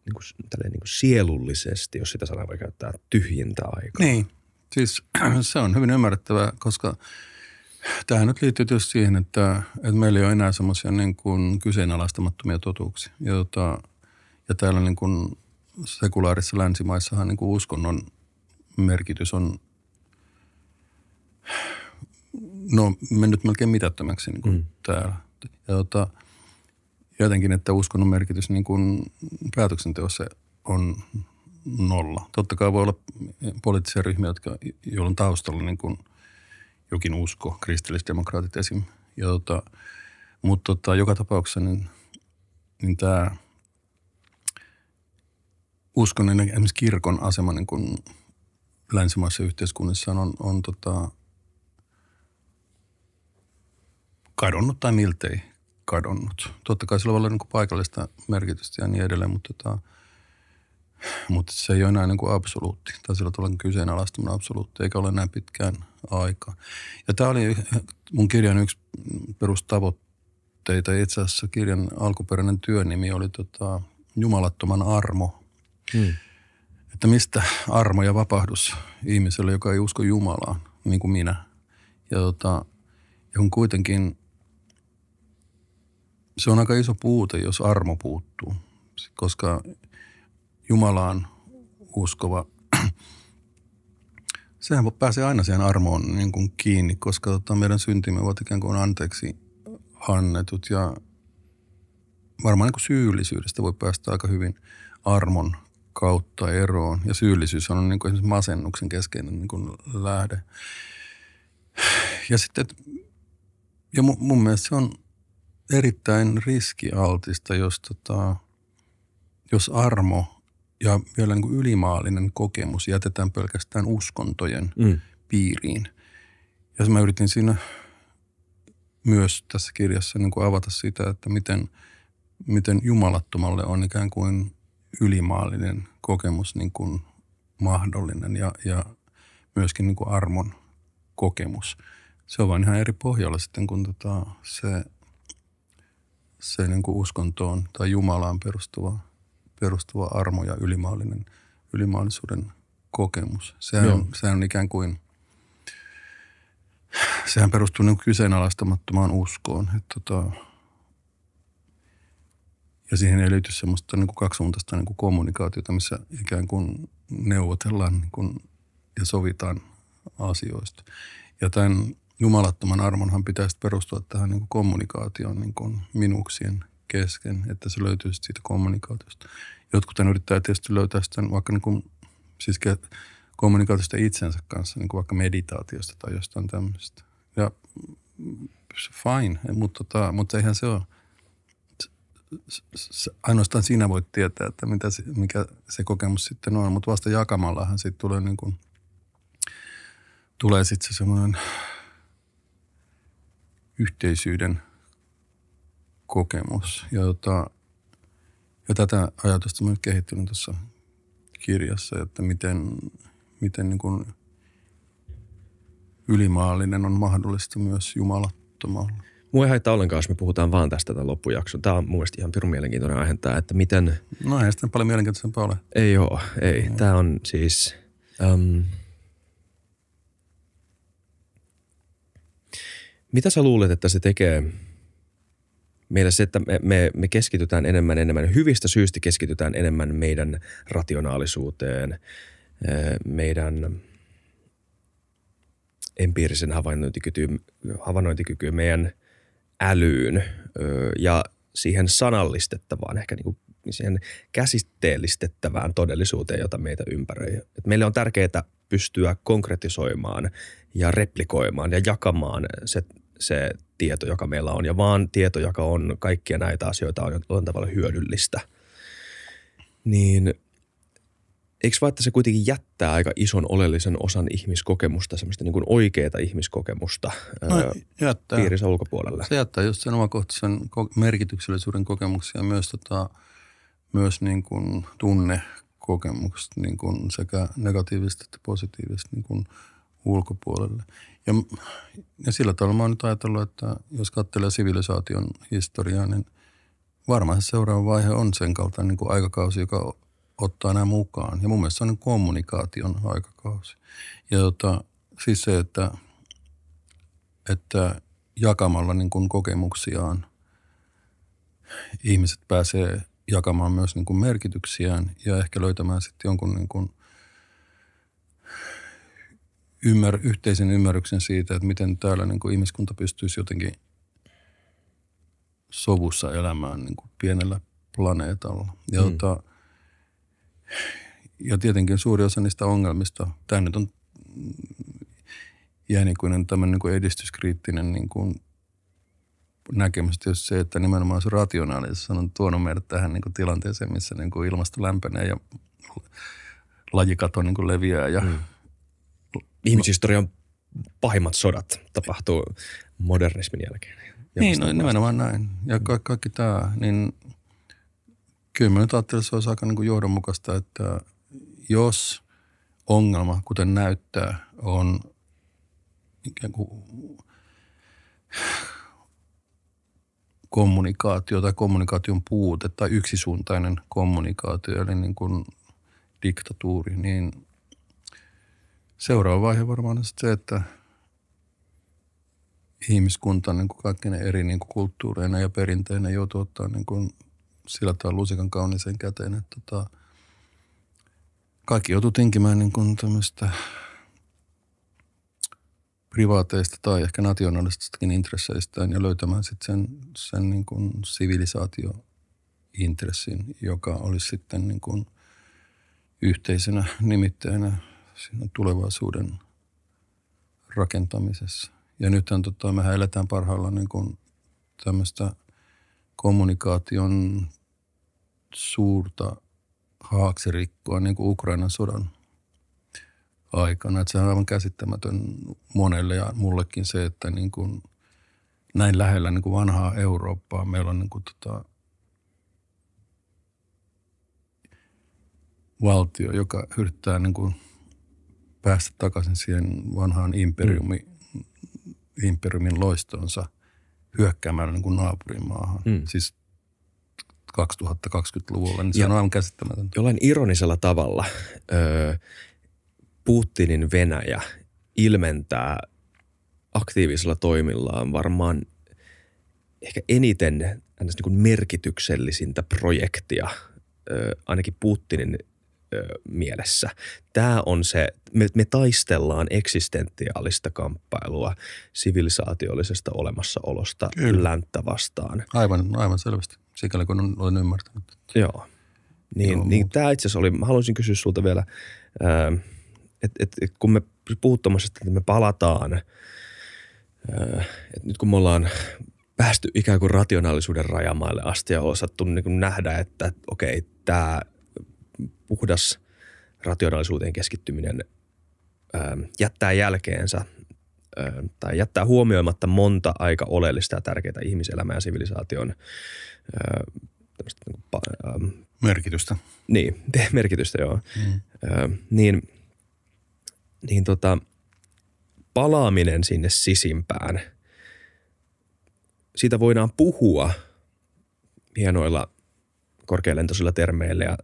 niin kuin, niin kuin sielullisesti, jos sitä sanaa voi käyttää, tyhjintä aikaa. Niin, siis [CLEARS THROAT] se on hyvin ymmärrettävää, koska tämä nyt liittyy tietysti siihen, että, että meillä ei ole enää semmoisia niin kuin kyseenalaistamattomia totuuksia. Ja, tota, ja täällä niin kuin sekulaarissa länsimaissahan niin kuin uskonnon merkitys on no, mennyt melkein mitättömäksi niin kuin mm. täällä. Ja tota, jotenkin, että uskonnon merkitys niin kuin päätöksenteossa on nolla. Totta kai voi olla poliittisia ryhmiä, jotka, joilla on taustalla niin kuin jokin usko, kristillisdemokraatit esim. Ja tota, mutta tota, joka tapauksessa niin, niin tämä uskonnon esimerkiksi kirkon asema niin kuin länsimaissa yhteiskunnissa on, on tota, kadonnut tai miltei kadonnut. Totta kai sillä voi olla niin kuin paikallista merkitystä ja niin edelleen, mutta, tota, mutta se ei ole enää niin kuin absoluutti. Tai sillä tavalla kyseenalaistaminen absoluutti, eikä ole enää pitkään aikaa. Ja tämä oli mun kirjan yksi perustavoitteita. Itse asiassa kirjan alkuperäinen työnimi oli tota, Jumalattoman armo. Hmm että mistä armo ja vapahdus ihmiselle, joka ei usko Jumalaan, niin kuin minä. Ja tota, johon kuitenkin se on aika iso puute, jos armo puuttuu, koska Jumalaan uskova, [CLEARS THROAT] sehän pääsee aina siihen armoon niin kuin kiinni, koska tota, meidän syntimme ovat ikään kuin anteeksi annetut ja varmaan niin kuin syyllisyydestä voi päästä aika hyvin armon kautta eroon. Ja syyllisyys on niin kuin esimerkiksi masennuksen keskeinen niin kuin lähde. Ja sitten, ja mun, mun mielestä se on erittäin riskialtista, jos, tota, jos armo ja vielä niin kuin ylimaallinen kokemus jätetään pelkästään uskontojen mm. piiriin. Ja mä yritin siinä myös tässä kirjassa niin kuin avata sitä, että miten, miten jumalattomalle on ikään kuin ylimaallinen kokemus niin kuin mahdollinen ja, ja myöskin niin kuin armon kokemus. Se on vain ihan eri pohjalla sitten, kun tota se, se niin kuin uskontoon tai Jumalaan perustuva, perustuva armo ja ylimaallinen, ylimaallisuuden kokemus. Sehän, on, sehän on ikään kuin – sehän perustuu niin kyseenalaistamattomaan uskoon. Että tota, ja siihen ei löyty semmoista niin kuin kaksisuuntaista niin kuin kommunikaatiota, missä ikään kuin neuvotellaan niin kuin, ja sovitaan asioista. Ja tämän jumalattoman armonhan pitäisi perustua tähän niin kuin kommunikaation niin kuin minuksien kesken, että se löytyisi siitä kommunikaatiosta. Jotkut yrittää tietysti löytää sitä vaikka niin kuin, siis kommunikaatiosta itsensä kanssa, niin kuin vaikka meditaatiosta tai jostain tämmöistä. Ja mm, fine, mutta, tota, mutta eihän se ole – ainoastaan sinä voit tietää, että mitä se, mikä se kokemus sitten on, mutta vasta jakamallahan sitten tulee niin kuin, tulee sitten se semmoinen yhteisyyden kokemus, jota, ja tätä ajatusta olen kehittynyt tuossa kirjassa, että miten, miten niin kuin ylimaallinen on mahdollista myös jumalattomalla. Mua ei haittaa ollenkaan, jos me puhutaan vaan tästä tämän loppujakson. Tämä on mun mielestä ihan pirun mielenkiintoinen aihe, että miten... No ei sitten paljon mielenkiintoisempaa ole. Ei joo, ei. No. Mm. Tämä on siis... Um... Mitä sä luulet, että se tekee meillä se, että me, me, me keskitytään enemmän enemmän, hyvistä syistä keskitytään enemmän meidän rationaalisuuteen, meidän empiirisen havainnointikykyyn, havainnointikykyyn meidän – älyyn ja siihen sanallistettavaan, ehkä niin kuin siihen käsitteellistettävään todellisuuteen, jota meitä ympäröi. Et meille on tärkeää pystyä konkretisoimaan ja replikoimaan ja jakamaan se, se tieto, joka meillä on. Ja vaan tieto, joka on kaikkia näitä asioita, on jollain tavalla hyödyllistä. Niin – eikö vaan, että se kuitenkin jättää aika ison oleellisen osan ihmiskokemusta, semmoista niin oikeaa ihmiskokemusta no, jättää. piirissä ulkopuolella? Se jättää just sen omakohtaisen merkityksellisyyden kokemuksia myös, tota, myös niin kuin tunnekokemukset niin kuin sekä negatiivisesti että positiivisesti niin kuin ulkopuolelle. Ja, ja sillä tavalla mä oon nyt ajatellut, että jos katselee sivilisaation historiaa, niin varmaan se seuraava vaihe on sen kaltainen niin kuin aikakausi, joka ottaa nämä mukaan. Ja mun mielestä se on niin kommunikaation aikakausi. Ja tota, siis se, että, että jakamalla niin kuin kokemuksiaan ihmiset pääsee jakamaan myös niin kuin merkityksiään ja ehkä löytämään sitten jonkun niin kuin ymmär, yhteisen ymmärryksen siitä, että miten täällä niin kuin ihmiskunta pystyisi jotenkin sovussa elämään niin kuin pienellä planeetalla. Ja hmm. tota, ja tietenkin suuri osa niistä ongelmista, tämä nyt on jäänikuinen tämmöinen niin kuin edistyskriittinen niin kuin näkemys jos se, että nimenomaan se rationaalisuus on tuonut meidät tähän niin kuin tilanteeseen, missä niin kuin ilmasto lämpenee ja lajikato niin kuin leviää. Ja... Mm. Ihmishistorian pahimmat sodat tapahtuu modernismin jälkeen. Niin, no, nimenomaan näin. Ja ka- kaikki tämä, niin – Kyllä mä nyt ajattelen, että se olisi aika niin kuin johdonmukaista, että jos ongelma, kuten näyttää, on ikään kuin kommunikaatio tai kommunikaation puute tai yksisuuntainen kommunikaatio, eli niin kuin diktatuuri, niin seuraava vaihe varmaan on se, että ihmiskunta niin kuin ne eri niin kuin kulttuureina ja perinteinä joutuu ottaa niin kuin sillä tavalla lusikan kauniseen käteen, että tota, kaikki joutuu tinkimään niin kuin tämmöistä privaateista tai ehkä nationalististakin intresseistään ja löytämään sitten sen, sen niin kuin sivilisaatiointressin, joka olisi sitten niin kuin yhteisenä nimittäjänä siinä tulevaisuuden rakentamisessa. Ja nythän tota, mehän eletään parhaillaan niin kuin tämmöistä kommunikaation suurta haaksirikkoa niin kuin Ukrainan sodan aikana. Että se on aivan käsittämätön monelle ja mullekin se, että niin kuin näin lähellä niin kuin vanhaa Eurooppaa meillä on niin kuin tota valtio, joka yrittää niin kuin päästä takaisin siihen vanhaan imperiumi, mm. imperiumin loistonsa hyökkäämällä niin kuin naapurimaahan. Mm. Siis 2020-luvulla, niin se ja on aivan käsittämätöntä. Jollain ironisella tavalla öö, Putinin Venäjä ilmentää aktiivisilla toimillaan varmaan ehkä eniten niin kuin merkityksellisintä projektia, öö, ainakin Putinin öö, mielessä. Tämä on se, me, me taistellaan eksistentiaalista kamppailua sivilisaatiollisesta olemassaolosta Kyllä. länttä vastaan. Aivan, aivan selvästi sikäli kun olen ymmärtänyt. Joo. Niin, niin tämä itse asiassa oli, mä haluaisin kysyä sulta vielä, että et, et, kun me puhuttamassa, että me palataan, että nyt kun me ollaan päästy ikään kuin rationaalisuuden rajamaille asti ja osattu niin nähdä, että okei, okay, tämä puhdas rationaalisuuteen keskittyminen jättää jälkeensä – tai jättää huomioimatta monta aika oleellista ja tärkeää ihmiselämää ja sivilisaation niinku merkitystä. Niin, [LAUGHS] merkitystä joo. Mm. niin, niin tota, palaaminen sinne sisimpään, siitä voidaan puhua hienoilla korkealentoisilla termeillä ja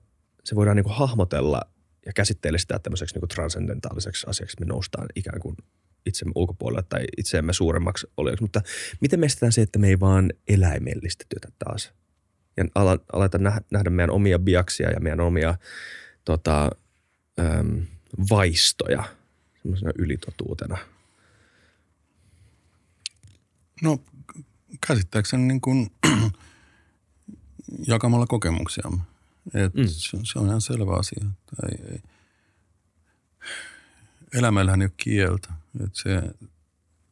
se voidaan niin kuin hahmotella ja käsitteellistää tämmöiseksi niin kuin transcendentaaliseksi asiaksi, me noustaan ikään kuin – itsemme ulkopuolella tai itseämme suuremmaksi olijaksi. Mutta miten me estetään se, että me ei vaan eläimellistä työtä taas? Ja ala, aleta nähdä meidän omia biaksia ja meidän omia tota, äm, vaistoja semmoisena ylitotuutena. No käsittääkseni niin kuin [CLEARS THROAT] jakamalla kokemuksiamme. Et mm. Se on ihan selvä asia. Tai ei. Elämällähän ei ole kieltä. Et se,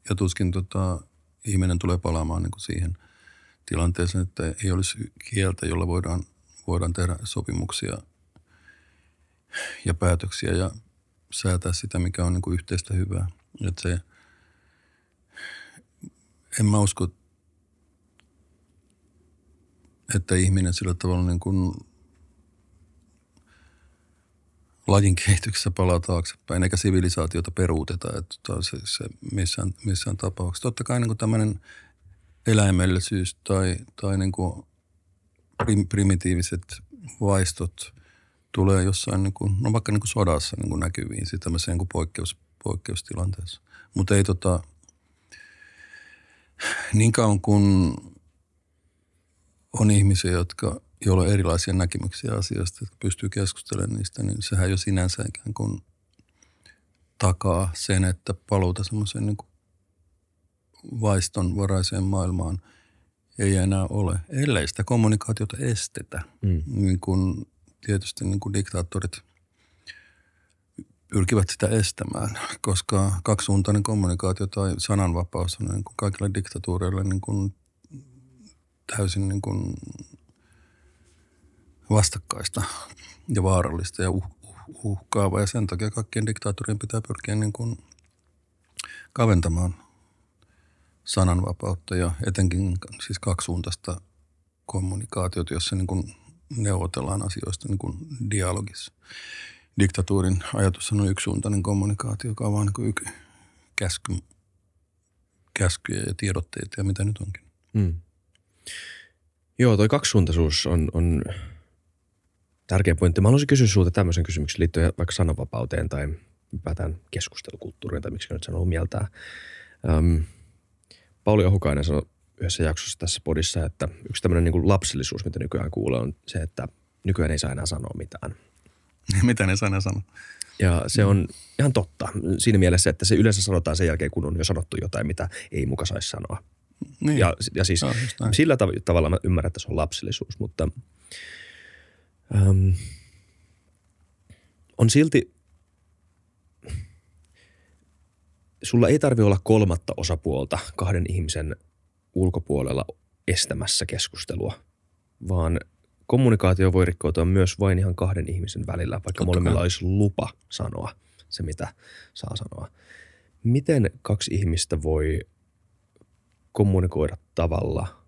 ja tuskin tota, ihminen tulee palaamaan niin kuin siihen tilanteeseen, että ei olisi kieltä, jolla voidaan, voidaan tehdä sopimuksia ja päätöksiä ja säätää sitä, mikä on niin kuin yhteistä hyvää. Et se, en mä usko, että ihminen sillä tavalla niin kuin lajin kehityksessä palaa taaksepäin eikä sivilisaatiota peruuteta että tota, se, se missään, missään tapauksessa. Totta kai niin tämmöinen eläimellisyys tai, tai niin kuin prim, primitiiviset vaistot tulee jossain, niin kuin, no vaikka niin kuin sodassa niin kuin näkyviin, siis tämmöiseen niin kuin poikkeus, poikkeustilanteessa. Mutta ei tota, niin kauan kun on ihmisiä, jotka – joilla on erilaisia näkemyksiä asioista, jotka pystyy keskustelemaan niistä, niin sehän jo sinänsä ikään kuin takaa sen, että paluuta semmoiseen niin vaistonvaraiseen maailmaan ei enää ole, ellei sitä kommunikaatiota estetä. Mm. Niin kuin tietysti niin kuin diktaattorit pyrkivät sitä estämään, koska kaksisuuntainen kommunikaatio tai sananvapaus on niin kuin kaikille diktatuureille niin kuin täysin niin kuin vastakkaista ja vaarallista ja uh, uh, uhkaavaa. Ja sen takia kaikkien diktaattorien pitää pyrkiä niin kuin kaventamaan sananvapautta ja etenkin siis kaksisuuntaista kommunikaatiota, jossa niin kuin neuvotellaan asioista niin kuin dialogissa. Diktatuurin ajatus on yksisuuntainen kommunikaatio, joka on vain niin yksi käsky, käskyjä ja tiedotteita ja mitä nyt onkin. Hmm. Joo, toi kaksisuuntaisuus on, on Tärkeä pointti. Mä haluaisin kysyä sinulta tämmöisen kysymyksen liittyen vaikka sananvapauteen tai ylipäätään keskustelukulttuuriin tai miksi nyt sanoo mieltään. Öm, Pauli Ohukainen sanoi yhdessä jaksossa tässä podissa, että yksi tämmöinen niin lapsellisuus, mitä nykyään kuulee, on se, että nykyään ei saa enää sanoa mitään. [LAUGHS] Mitä ne saa enää sanoa? Ja se on ihan totta siinä mielessä, että se yleensä sanotaan sen jälkeen, kun on jo sanottu jotain, mitä ei muka saisi sanoa. Niin. Ja, ja siis no, sillä tav- tavalla mä ymmärrän, että se on lapsellisuus, mutta – Öm, on silti, sulla ei tarvi olla kolmatta osapuolta kahden ihmisen ulkopuolella estämässä keskustelua, vaan kommunikaatio voi rikkoutua myös vain ihan kahden ihmisen välillä, vaikka Totta molemmilla kai. olisi lupa sanoa se, mitä saa sanoa. Miten kaksi ihmistä voi kommunikoida tavalla,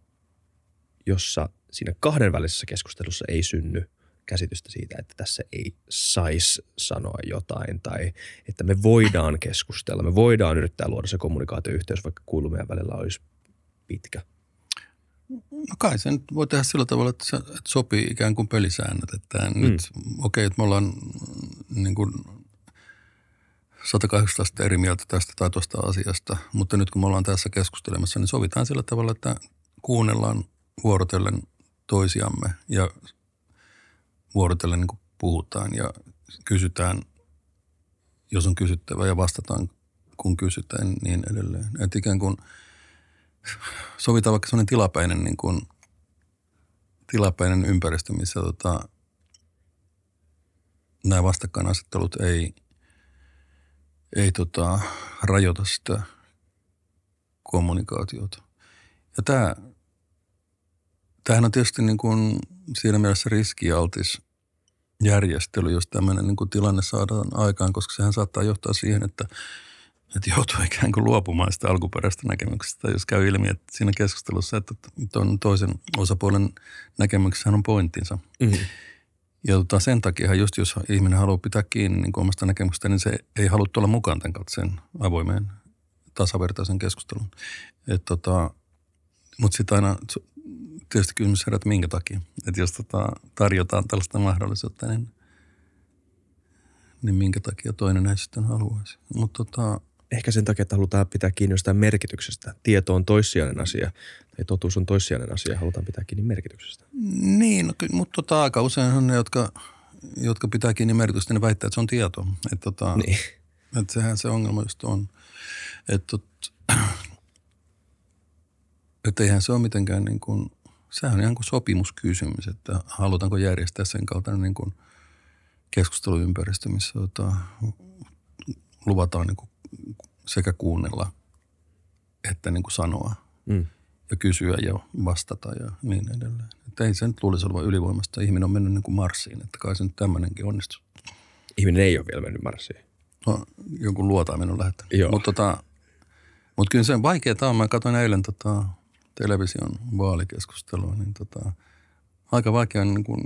jossa siinä kahden välisessä keskustelussa ei synny käsitystä siitä, että tässä ei saisi sanoa jotain tai että me voidaan keskustella, me voidaan yrittää luoda se kommunikaatioyhteys, vaikka kulmien välillä olisi pitkä. No kai se nyt voi tehdä sillä tavalla, että, että sopii ikään kuin pelisäännöt. Että mm. nyt, okei, okay, että me ollaan niin kuin 180 eri mieltä tästä tai tuosta asiasta, mutta nyt kun me ollaan tässä keskustelemassa, niin sovitaan sillä tavalla, että kuunnellaan vuorotellen toisiamme ja vuorotellen niin puhutaan ja kysytään, jos on kysyttävä ja vastataan, kun kysytään niin edelleen. Et ikään kuin sovitaan vaikka sellainen tilapäinen, niin kuin, tilapäinen ympäristö, missä tota, nämä vastakkainasettelut ei, ei tota, rajoita sitä kommunikaatiota. Ja tämä, tämähän on tietysti niin kuin – siinä mielessä riskialtis järjestely, jos tämmöinen niin tilanne saadaan aikaan, koska sehän saattaa johtaa siihen, että, että joutuu ikään kuin luopumaan sitä alkuperäistä näkemyksestä, jos käy ilmi että siinä keskustelussa, että ton toisen osapuolen näkemyksessä on pointtinsa. Mm-hmm. Ja tota, sen takia just jos ihminen haluaa pitää kiinni niin omasta näkemyksestä, niin se ei halua tulla mukaan tämän sen avoimeen tasavertaisen keskustelun. tota, Mutta sitten aina tietysti kysymys herää, että minkä takia. Että jos tota, tarjotaan tällaista mahdollisuutta, niin, niin minkä takia toinen ei sitten haluaisi. Mutta tota, Ehkä sen takia, että halutaan pitää kiinni jostain merkityksestä. Tieto on toissijainen asia tai totuus on toissijainen asia halutaan pitää kiinni merkityksestä. Niin, no, mutta tota, aika useinhan ne, jotka, jotka pitää kiinni merkityksestä ne väittää, että se on tieto. Että tota, niin. et sehän se ongelma just on. Että et, [CLEARS THROAT] et eihän se ole mitenkään niin kuin – sehän on ihan kuin sopimuskysymys, että halutaanko järjestää sen kaltainen niin kuin keskusteluympäristö, missä tota, luvataan niin kuin sekä kuunnella että niin kuin sanoa mm. ja kysyä ja vastata ja niin edelleen. Että ei se nyt luulisi olevan ylivoimasta. Ihminen on mennyt niin kuin Marsiin, että kai se nyt tämmöinenkin onnistuu. Ihminen ei ole vielä mennyt Marsiin. No, jonkun luotaaminen on lähettänyt. Mutta tota, mut kyllä se on vaikeaa. Mä katsoin eilen tota, television vaalikeskustelua, niin tota, aika vaikea niin kuin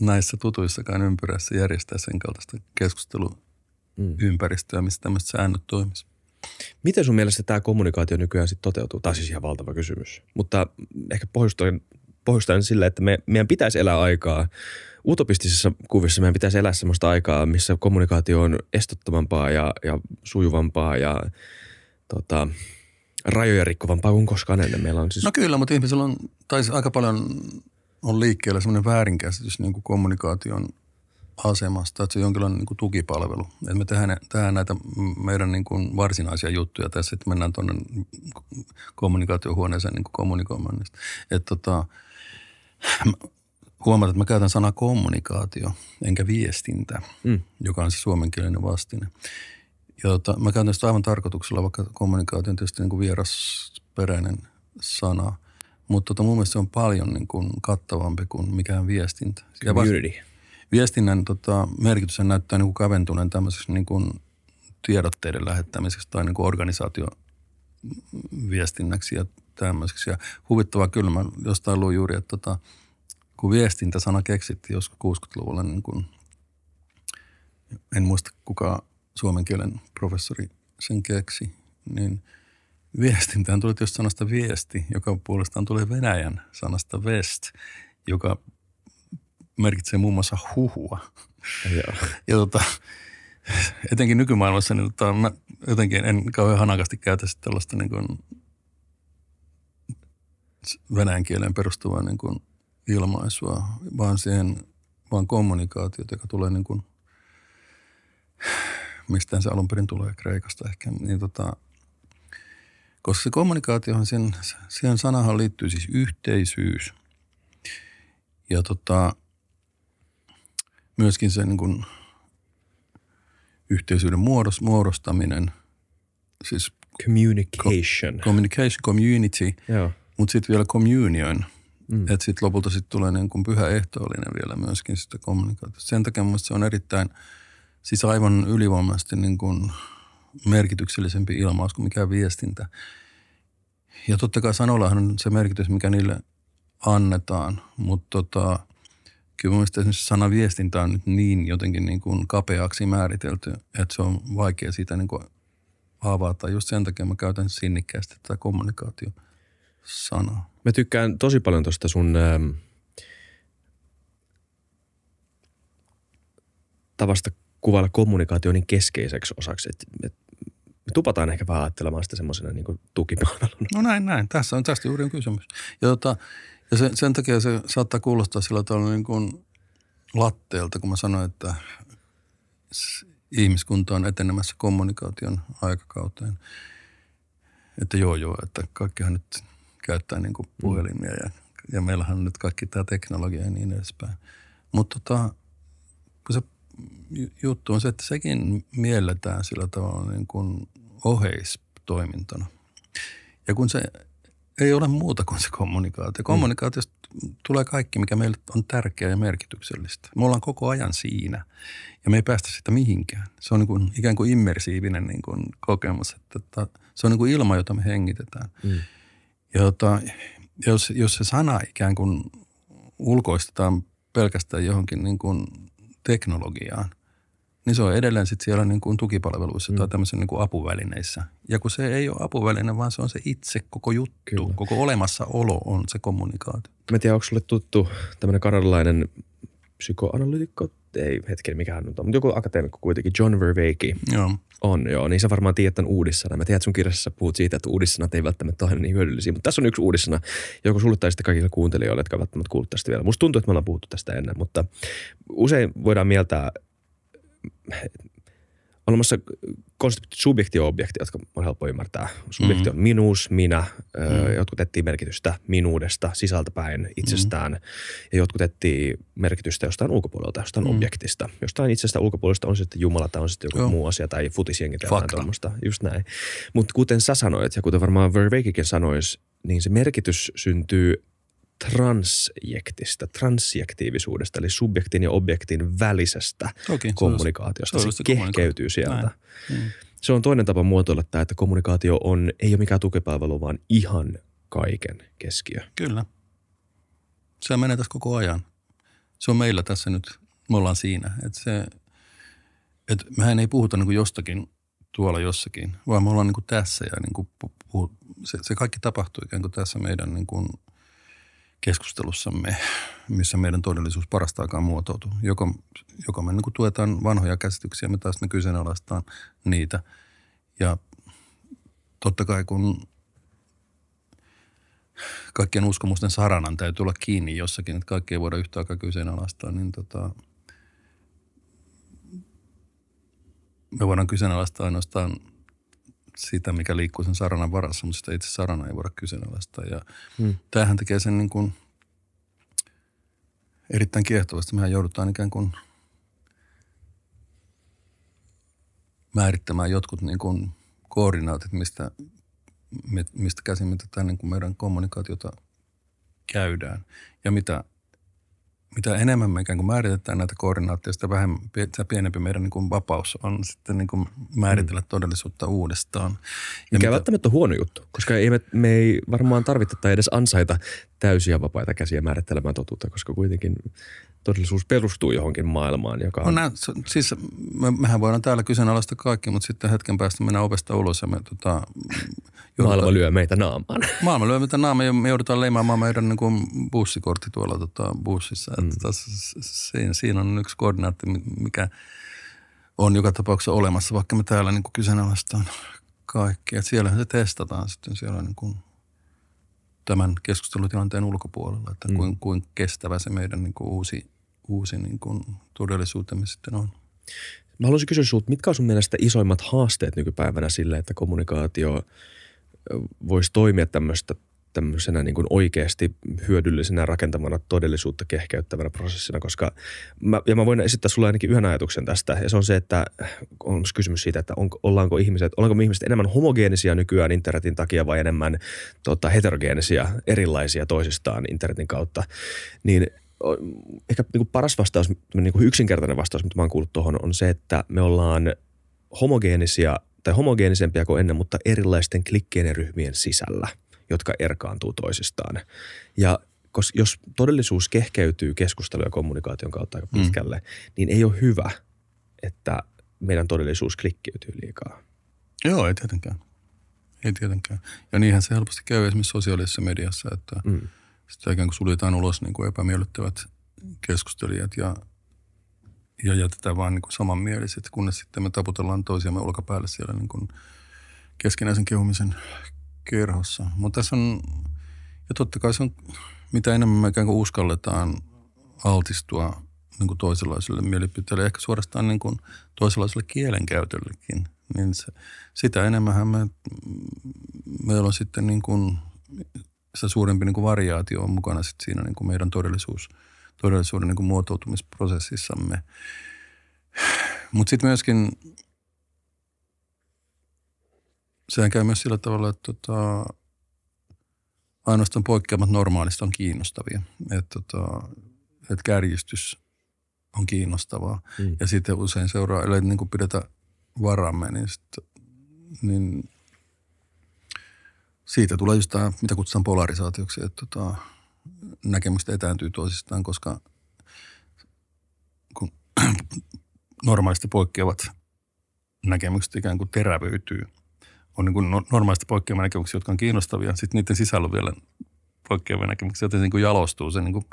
näissä tutuissakaan ympyrässä järjestää sen kaltaista keskusteluympäristöä, missä tämmöiset säännöt toimisi. Miten sun mielestä tämä kommunikaatio nykyään sitten toteutuu? Tämä on siis ihan valtava kysymys, mutta ehkä pohjustan, pohjustan sillä, että me, meidän pitäisi elää aikaa, utopistisessa kuvissa meidän pitäisi elää sellaista aikaa, missä kommunikaatio on estottomampaa ja, ja sujuvampaa ja tota, rajoja rikkovampaa kuin koskaan ennen. Meillä on siis... No kyllä, mutta ihmisillä on, tai siis aika paljon on liikkeellä semmoinen väärinkäsitys niin kuin kommunikaation asemasta, että se on jonkinlainen niin kuin tukipalvelu. Että me tehdään, tehdään näitä meidän niin kuin varsinaisia juttuja tässä, että mennään tuonne kommunikaatiohuoneeseen niin kuin kommunikoimaan Että tota, huomata, että mä käytän sanaa kommunikaatio, enkä viestintä, mm. joka on se suomenkielinen vastine jota, mä käytän sitä aivan tarkoituksella, vaikka kommunikaatio on tietysti niin kuin vierasperäinen sana. Mutta tota, mun mielestä se on paljon niin kuin kattavampi kuin mikään viestintä. Ja Community. Viestinnän tota, merkitys näyttää niin kuin kaventuneen tämmöisessä niin kuin tiedotteiden lähettämiseksi tai niin kuin organisaatioviestinnäksi ja tämmöiseksi. Ja huvittavaa kyllä, mä jostain luin juuri, että tota, kun viestintäsana keksittiin joskus 60-luvulla, niin kuin, en muista kuka suomen kielen professori sen keksi, niin viestintään tuli tietysti sanasta viesti, joka puolestaan tulee Venäjän sanasta vest, joka merkitsee muun muassa huhua. Ja, ja tota, etenkin nykymaailmassa, niin tota, mä jotenkin en kauhean hanakasti käytä tällaista niin kuin venäjän kieleen perustuvaa niin kuin ilmaisua, vaan siihen vaan kommunikaatiota, joka tulee niin kuin mistä se alun perin tulee, Kreikasta ehkä, niin tota, koska se kommunikaatiohan, sen, sen sanahan liittyy siis yhteisyys ja tota, myöskin se niin kuin yhteisyyden muodos, muodostaminen, siis Communication. Co- communication, community, mutta sitten vielä communion – Mm. Että sitten lopulta sit tulee niin kuin pyhä ehtoollinen vielä myöskin sitä kommunikaatiota. Sen takia mun se on erittäin – siis aivan ylivoimaisesti niin kuin merkityksellisempi ilmaus kuin mikä viestintä. Ja totta kai sanoillahan on se merkitys, mikä niille annetaan, mutta tota, kyllä mun esimerkiksi sana viestintä on nyt niin jotenkin niin kuin kapeaksi määritelty, että se on vaikea siitä niin kuin avata. Just sen takia mä käytän sinnikkäästi tätä kommunikaatiosanaa. Mä tykkään tosi paljon tuosta sun ähm, tavasta – kuvailla kommunikaatio niin keskeiseksi osaksi. että me tupataan ehkä vähän ajattelemaan sitä semmoisena niin tukipalveluna. No näin, näin. Tässä on tästä juuri on kysymys. Ja, tota, ja sen, sen, takia se saattaa kuulostaa sillä tavalla niin kuin latteelta, kun mä sanoin, että ihmiskunta on etenemässä kommunikaation aikakauteen. Että joo joo, että kaikkihan nyt käyttää niin kuin mm. puhelimia ja, ja meillähän on nyt kaikki tämä teknologia ja niin edespäin. Mutta tota, kun sä juttu on se, että sekin mielletään sillä tavalla niin kuin oheistoimintana. Ja kun se ei ole muuta kuin se kommunikaatio. Mm. Kommunikaatiosta mm. tulee kaikki, mikä meille on tärkeää ja merkityksellistä. Me ollaan koko ajan siinä ja me ei päästä sitä mihinkään. Se on niin kuin, ikään kuin immersiivinen niin kuin kokemus. Että, tota, se on niin kuin ilma, jota me hengitetään. Mm. Ja tota, jos, jos se sana ikään kuin ulkoistetaan pelkästään johonkin niin kuin teknologiaan, niin se on edelleen sitten siellä niin kuin tukipalveluissa mm. tai tämmöisen niin kuin apuvälineissä. Ja kun se ei ole apuväline, vaan se on se itse koko juttu, Kyllä. koko olemassaolo on se kommunikaatio. Mä en tiedä, onko sulle tuttu tämmöinen kanadalainen psykoanalyytikko ei hetken mikä hän on, mutta joku akateemikko kuitenkin, John Verveiki Joo. On joo, niin sä varmaan tiedät tämän uudissana. Mä tiedän, että sun kirjassa puhut siitä, että uudissanat ei välttämättä ole niin hyödyllisiä, mutta tässä on yksi uudissana, joka sitten kaikille kuuntelijoille, jotka välttämättä kuullut tästä vielä. Musta tuntuu, että me ollaan puhuttu tästä ennen, mutta usein voidaan mieltää olemassa konsepti subjekti ja objekti, jotka on helppo ymmärtää. Subjekti mm-hmm. on minuus, minä, mm-hmm. jotkut etsivät merkitystä minuudesta sisältäpäin mm-hmm. itsestään mm-hmm. ja jotkut etsivät merkitystä jostain ulkopuolelta, jostain mm-hmm. objektista. Jostain itsestä ulkopuolelta on se sitten Jumala tai on se sitten joku Joo. muu asia tai futisienkin tai jotain tuommoista, just näin. Mutta kuten sä sanoit ja kuten varmaan Verveikikin sanoisi, niin se merkitys syntyy transjektistä, transjektiivisuudesta, eli subjektin ja objektin välisestä okay, kommunikaatiosta. Se, se, se kehkeytyy sieltä. Mm. Se on toinen tapa muotoilla tämä, että kommunikaatio on, ei ole mikään tukipalvelu, vaan ihan kaiken keskiö. Kyllä. Se menee tässä koko ajan. Se on meillä tässä nyt, me ollaan siinä. Että se, että mehän ei puhuta niin kuin jostakin tuolla jossakin, vaan me ollaan niin kuin tässä ja niin kuin puhu, se, se kaikki tapahtuu ikään kuin tässä meidän niin kuin – keskustelussamme, missä meidän todellisuus parastaakaan muotoutuu. Joko, joko me niin tuetaan vanhoja käsityksiä, me taas me kyseenalaistaan niitä. Ja totta kai kun kaikkien uskomusten saranan täytyy olla kiinni jossakin, että kaikki ei voida yhtä aikaa kyseenalaistaa, niin tota, me voidaan kyseenalaistaa ainoastaan – sitä, mikä liikkuu sen saranan varassa, mutta sitä itse sarana ei voida kyseenalaistaa. Ja hmm. tämähän tekee sen niin kuin erittäin kiehtovasti. Mehän joudutaan ikään kuin määrittämään jotkut niin kuin koordinaatit, mistä, mistä käsin me tätä niin kuin meidän kommunikaatiota käydään ja mitä mitä enemmän me ikään kuin määritetään näitä koordinaatteja, sitä, vähemmän, sitä pienempi meidän niin kuin vapaus on sitten niin kuin määritellä mm. todellisuutta uudestaan. Ja Mikä mitä... välttämättä huono juttu, koska ei me, me ei varmaan tarvitse tai edes ansaita täysiä vapaita käsiä määrittelemään totuutta, koska kuitenkin todellisuus perustuu johonkin maailmaan, joka on... No nää, siis me, mehän voidaan täällä kyseenalaista kaikki, mutta sitten hetken päästä mennään ovesta ulos ja me tota, joudutaan... [LAUGHS] Maailma lyö meitä naamaan. [LAUGHS] Maailma lyö meitä naamaan ja me joudutaan leimaamaan meidän niin kuin bussikortti tuolla tota, bussissa. Mm. Että tässä, siinä, siinä on yksi koordinaatti, mikä on joka tapauksessa olemassa, vaikka me täällä niin kuin kyseenalaistaan kaikki. Et siellähän se testataan sitten siellä niin kuin tämän keskustelutilanteen ulkopuolella, että mm. kuin, kuin kestävä se meidän niin kuin uusi uusi niin kuin todellisuutemme sitten on. Mä haluaisin kysyä sinulta, mitkä on sun mielestä isoimmat haasteet nykypäivänä sille, että kommunikaatio voisi toimia tämmöistä tämmöisenä niin kuin oikeasti hyödyllisenä rakentamana todellisuutta kehkeyttävänä prosessina, koska mä, ja mä voin esittää sulle ainakin yhden ajatuksen tästä, ja se on se, että on kysymys siitä, että on, ollaanko ihmiset, ollaanko me ihmiset enemmän homogeenisia nykyään internetin takia vai enemmän tota, heterogeenisia, erilaisia toisistaan internetin kautta, niin ehkä niin kuin paras vastaus, niin kuin yksinkertainen vastaus, mitä mä oon kuullut tuohon, on se, että me ollaan homogeenisia tai homogeenisempia kuin ennen, mutta erilaisten klikkien ja ryhmien sisällä, jotka erkaantuu toisistaan. Ja koska jos todellisuus kehkeytyy keskustelu ja kommunikaation kautta aika mm. pitkälle, mm. niin ei ole hyvä, että meidän todellisuus klikkiytyy liikaa. Joo, ei tietenkään. Ei tietenkään. Ja niinhän se helposti käy esimerkiksi sosiaalisessa mediassa, että mm sitä ikään kuin suljetaan ulos niin kuin epämiellyttävät keskustelijat ja, ja jätetään vain niin samanmieliset, kunnes sitten me taputellaan toisiamme olkapäälle siellä niin kuin keskinäisen kehumisen kerhossa. Mutta tässä on, ja totta kai se on, mitä enemmän me ikään kuin uskalletaan altistua niin kuin toisenlaiselle mielipiteelle, ehkä suorastaan niin kuin toisenlaiselle kielenkäytöllekin, niin se, sitä enemmän me, meillä on sitten niin kuin sitä suurempi niin kuin variaatio on mukana sit siinä niin kuin meidän todellisuus, todellisuuden niin kuin muotoutumisprosessissamme. Mutta sitten myöskin, sehän käy myös sillä tavalla, että tota, ainoastaan poikkeamat normaalista on kiinnostavia. Että tota, et kärjistys on kiinnostavaa. Mm. Ja sitten usein seuraa, eli niin kuin pidetä varamme, niin, sit, niin siitä tulee just tämä, mitä kutsutaan polarisaatioksi, että tota, näkemykset etääntyy toisistaan, koska kun [CLEARS THROAT] normaalisti poikkeavat näkemykset ikään kuin terävöityy. On niin kuin no, normaalisti poikkeavia näkemyksiä, jotka on kiinnostavia. Sitten niiden sisällä vielä poikkeavia näkemyksiä, joten se niin kuin jalostuu se niin kuin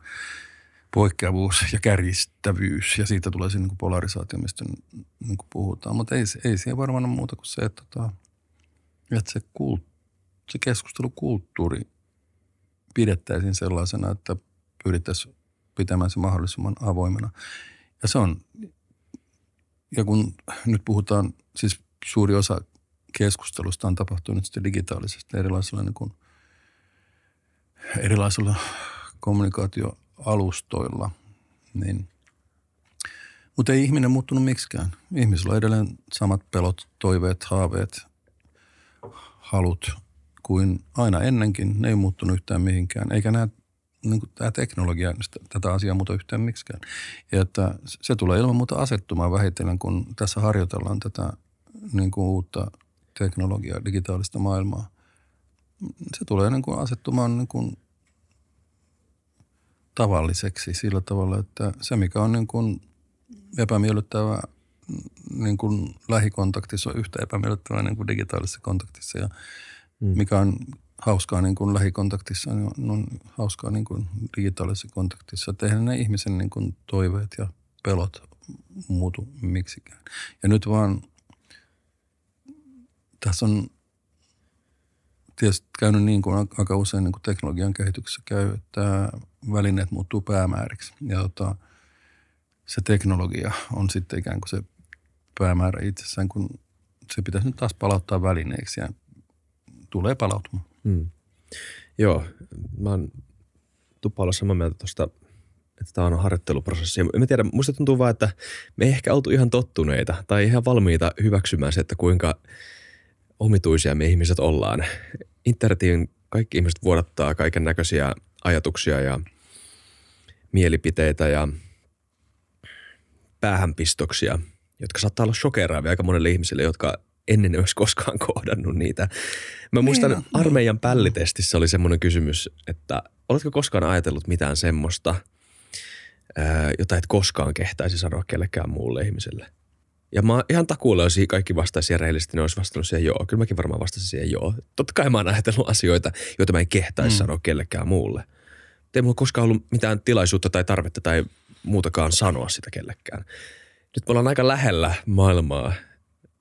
poikkeavuus ja kärjistävyys. Ja siitä tulee se niin kuin polarisaatio, mistä niin kuin puhutaan. Mutta ei, ei siihen varmaan muuta kuin se, että, tota, että se kulttuuri se keskustelukulttuuri pidettäisiin sellaisena, että pyrittäisiin pitämään se mahdollisimman avoimena. Ja se on, ja kun nyt puhutaan, siis suuri osa keskustelusta on tapahtunut sitten digitaalisesti erilaisilla, niin kuin, erilaisilla kommunikaatioalustoilla, niin mutta ei ihminen muuttunut miksikään. Ihmisillä on edelleen samat pelot, toiveet, haaveet, halut, kuin aina ennenkin. Ne ei muuttunut yhtään mihinkään, eikä nämä niin kuin tämä teknologia tätä asiaa muuta yhtään miksikään. Ja että se tulee ilman muuta asettumaan vähitellen, kun tässä harjoitellaan tätä niin kuin uutta teknologiaa, digitaalista maailmaa. Se tulee niin kuin asettumaan niin kuin tavalliseksi sillä tavalla, että se mikä on niin kuin epämiellyttävää, niin kuin lähikontaktissa on yhtä epämiellyttävää niin kuin digitaalisessa kontaktissa. Ja mm. mikä on hauskaa niin kuin lähikontaktissa, niin on, hauskaa niin kuin digitaalisessa kontaktissa tehdä ne ihmisen niin kuin toiveet ja pelot muutu miksikään. Ja nyt vaan tässä on tietysti käynyt niin kuin aika usein niin kuin teknologian kehityksessä käy, että välineet muuttuu päämääriksi. Ja tota, se teknologia on sitten ikään kuin se päämäärä itsessään, kun se pitäisi nyt taas palauttaa välineeksi. Ja tulee palautumaan. Mm. Joo, mä oon tupalla samaa mieltä tuosta, että tämä on harjoitteluprosessi. En mä tiedän, musta tuntuu vaan, että me ei ehkä oltu ihan tottuneita tai ihan valmiita hyväksymään se, että kuinka omituisia me ihmiset ollaan. Internetin kaikki ihmiset vuodattaa kaiken näköisiä ajatuksia ja mielipiteitä ja päähänpistoksia, jotka saattaa olla shokeraavia aika monelle ihmiselle, jotka ennen olisi koskaan kohdannut niitä. Mä muistan niin, armeijan pällitestissä oli semmoinen kysymys, että oletko koskaan ajatellut mitään semmoista, jota et koskaan kehtaisi sanoa kellekään muulle ihmiselle? Ja mä ihan takuulla, jos kaikki vastaisi ja rehellisesti, ne olisi vastannut siihen joo. Kyllä mäkin varmaan vastasin siihen joo. Totta kai mä oon ajatellut asioita, joita mä en kehtaisi mm. sanoa kellekään muulle. Ei mulla koskaan ollut mitään tilaisuutta tai tarvetta tai muutakaan sanoa sitä kellekään. Nyt me ollaan aika lähellä maailmaa,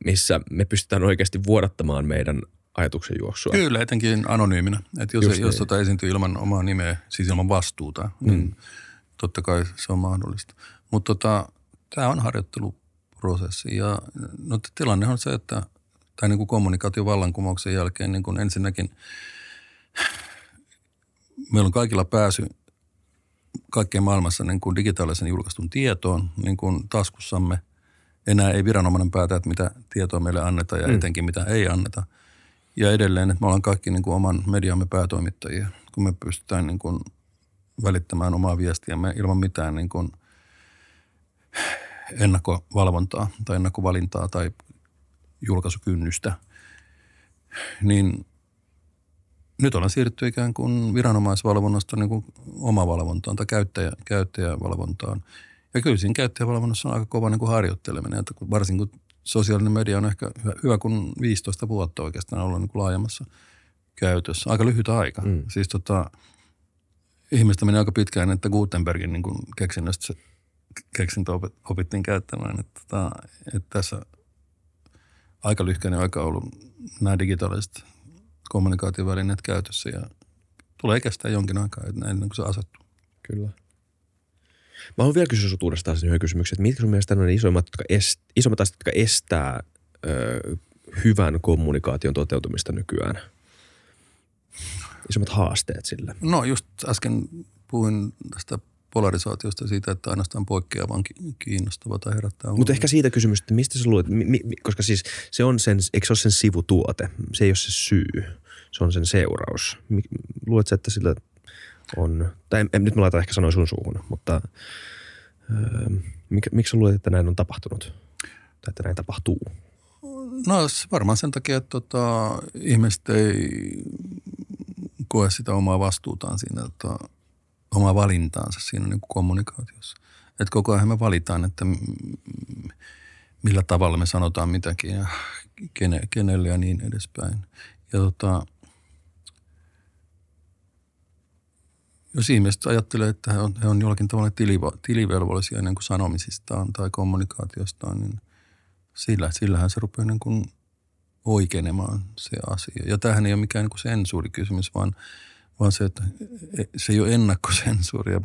missä me pystytään oikeasti vuodattamaan meidän ajatuksen juoksua. Kyllä, etenkin anonyyminä. Et jos Just niin. jos niin. tota esiintyy ilman omaa nimeä, siis ilman vastuuta, mm. niin totta kai se on mahdollista. Mutta tota, tämä on harjoitteluprosessi ja no, tilanne on se, että tai niin kuin vallankumouksen jälkeen niin kuin ensinnäkin meillä on kaikilla pääsy kaikkeen maailmassa niin kuin digitaalisen julkaistun tietoon niin kuin taskussamme – enää ei viranomainen päätä, että mitä tietoa meille annetaan ja mm. etenkin mitä ei anneta. Ja edelleen, että me ollaan kaikki niin kuin oman mediamme päätoimittajia, kun me pystytään niin kuin välittämään omaa viestiämme ilman mitään niin kuin ennakkovalvontaa tai ennakkovalintaa tai julkaisukynnystä. Niin nyt ollaan siirtynyt ikään kuin viranomaisvalvonnasta niin kuin omavalvontaan tai käyttäjä, käyttäjävalvontaan – ja kyllä siinä käyttäjävalvonnassa on aika kova niin kuin harjoitteleminen, että kun, varsin kun sosiaalinen media on ehkä hyvä, hyvä kun 15 vuotta oikeastaan ollut niin kuin laajemmassa käytössä. Aika lyhyt aika. Mm. Siis tota, ihmistä meni aika pitkään, että Gutenbergin niin kuin keksinnöstä se keksintö opittiin käyttämään. Että, että, tota, että tässä aika lyhkäinen aika ollut nämä digitaaliset kommunikaatiovälineet käytössä ja tulee kestää jonkin aikaa, että näin niin kuin se asettuu. Kyllä. Mä haluan vielä kysyä sinut uudestaan sen yhden kysymyksen, että mitkä sun mielestä on ne isoimmat, jotka, est, isommat asiat, jotka estää ö, hyvän kommunikaation toteutumista nykyään? Isommat haasteet sillä. No just äsken puhuin tästä polarisaatiosta siitä, että ainoastaan poikkeavan kiinnostava tai herättää Mutta ehkä siitä kysymys, että mistä sä luet, mi, mi, koska siis se on sen, eikö se ole sen sivutuote, se ei ole se syy, se on sen seuraus. Luet sä, että sillä on, tai en, en, nyt mä laitan ehkä sanoin sun suuhun, mutta äh, öö, mik, miksi luulet, että näin on tapahtunut? Tai että näin tapahtuu? No varmaan sen takia, että tota, ihmiset ei koe sitä omaa vastuutaan siinä, tota, omaa valintaansa siinä niin kuin kommunikaatiossa. Et koko ajan me valitaan, että millä tavalla me sanotaan mitäkin ja kene, kenelle ja niin edespäin. Ja tota, Jos ihmiset ajattelee, että he on, he on jollakin tavalla tiliva, tilivelvollisia niin kuin sanomisistaan tai kommunikaatiostaan, niin sillä, sillähän se rupeaa niin kuin oikeenemaan se asia. Ja tämähän ei ole mikään niin kuin sensuurikysymys, vaan, vaan se, että e, se ei ole ennakkosensuuria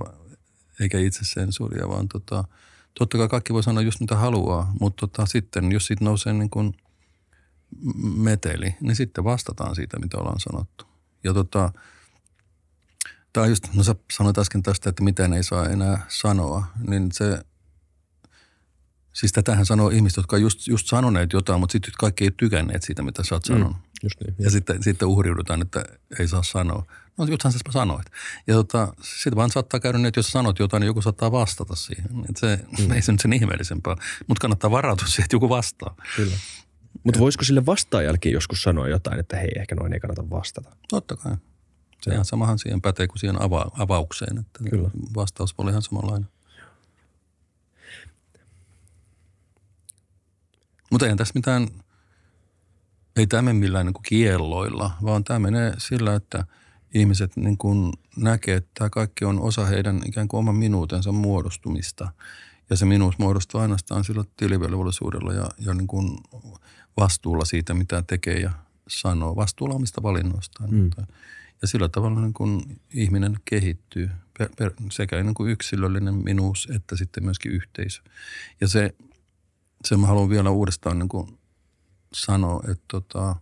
eikä itse sensuuria, vaan tota, totta kai kaikki voi sanoa just mitä haluaa, mutta tota, sitten jos siitä nousee niin kuin meteli, niin sitten vastataan siitä, mitä ollaan sanottu. Ja tota, Tämä just, no sä sanoit äsken tästä, että mitään ei saa enää sanoa, niin se, siis tätähän sanoo ihmiset, jotka on just, just sanoneet jotain, mutta sitten kaikki ei tykänneet siitä, mitä sä oot mm, sanonut. Mm, just niin, ja sitten, sitten uhriudutaan, että ei saa sanoa. No juthan sä sanoit. Ja tota, sitten vaan saattaa käydä niin, että jos sanot jotain, niin joku saattaa vastata siihen. Et se, mm. [LAUGHS] Ei se nyt sen ihmeellisempää, mutta kannattaa varautua siihen, että joku vastaa. Kyllä. Mutta voisiko sille vastaajalkin joskus sanoa jotain, että hei, ehkä noin ei kannata vastata? Totta kai. Se ihan samahan siihen pätee kuin siihen ava- avaukseen. Että Kyllä. Vastaus oli ihan samanlainen. Mutta eihän tässä mitään, ei tämä mene millään niin kuin kielloilla, vaan tämä menee sillä, että ihmiset niin kuin näkee, että tämä kaikki on osa heidän ikään kuin oman minuutensa muodostumista. Ja se minuus muodostuu ainoastaan sillä tilivelvollisuudella ja, ja niin kuin vastuulla siitä, mitä tekee ja sanoo. Vastuulla omista valinnoistaan. Mm. Ja sillä tavalla niin kuin ihminen kehittyy, per, per, sekä niin kuin yksilöllinen minuus että sitten myöskin yhteisö. Ja se, se mä haluan vielä uudestaan niin kuin sanoa, että tota,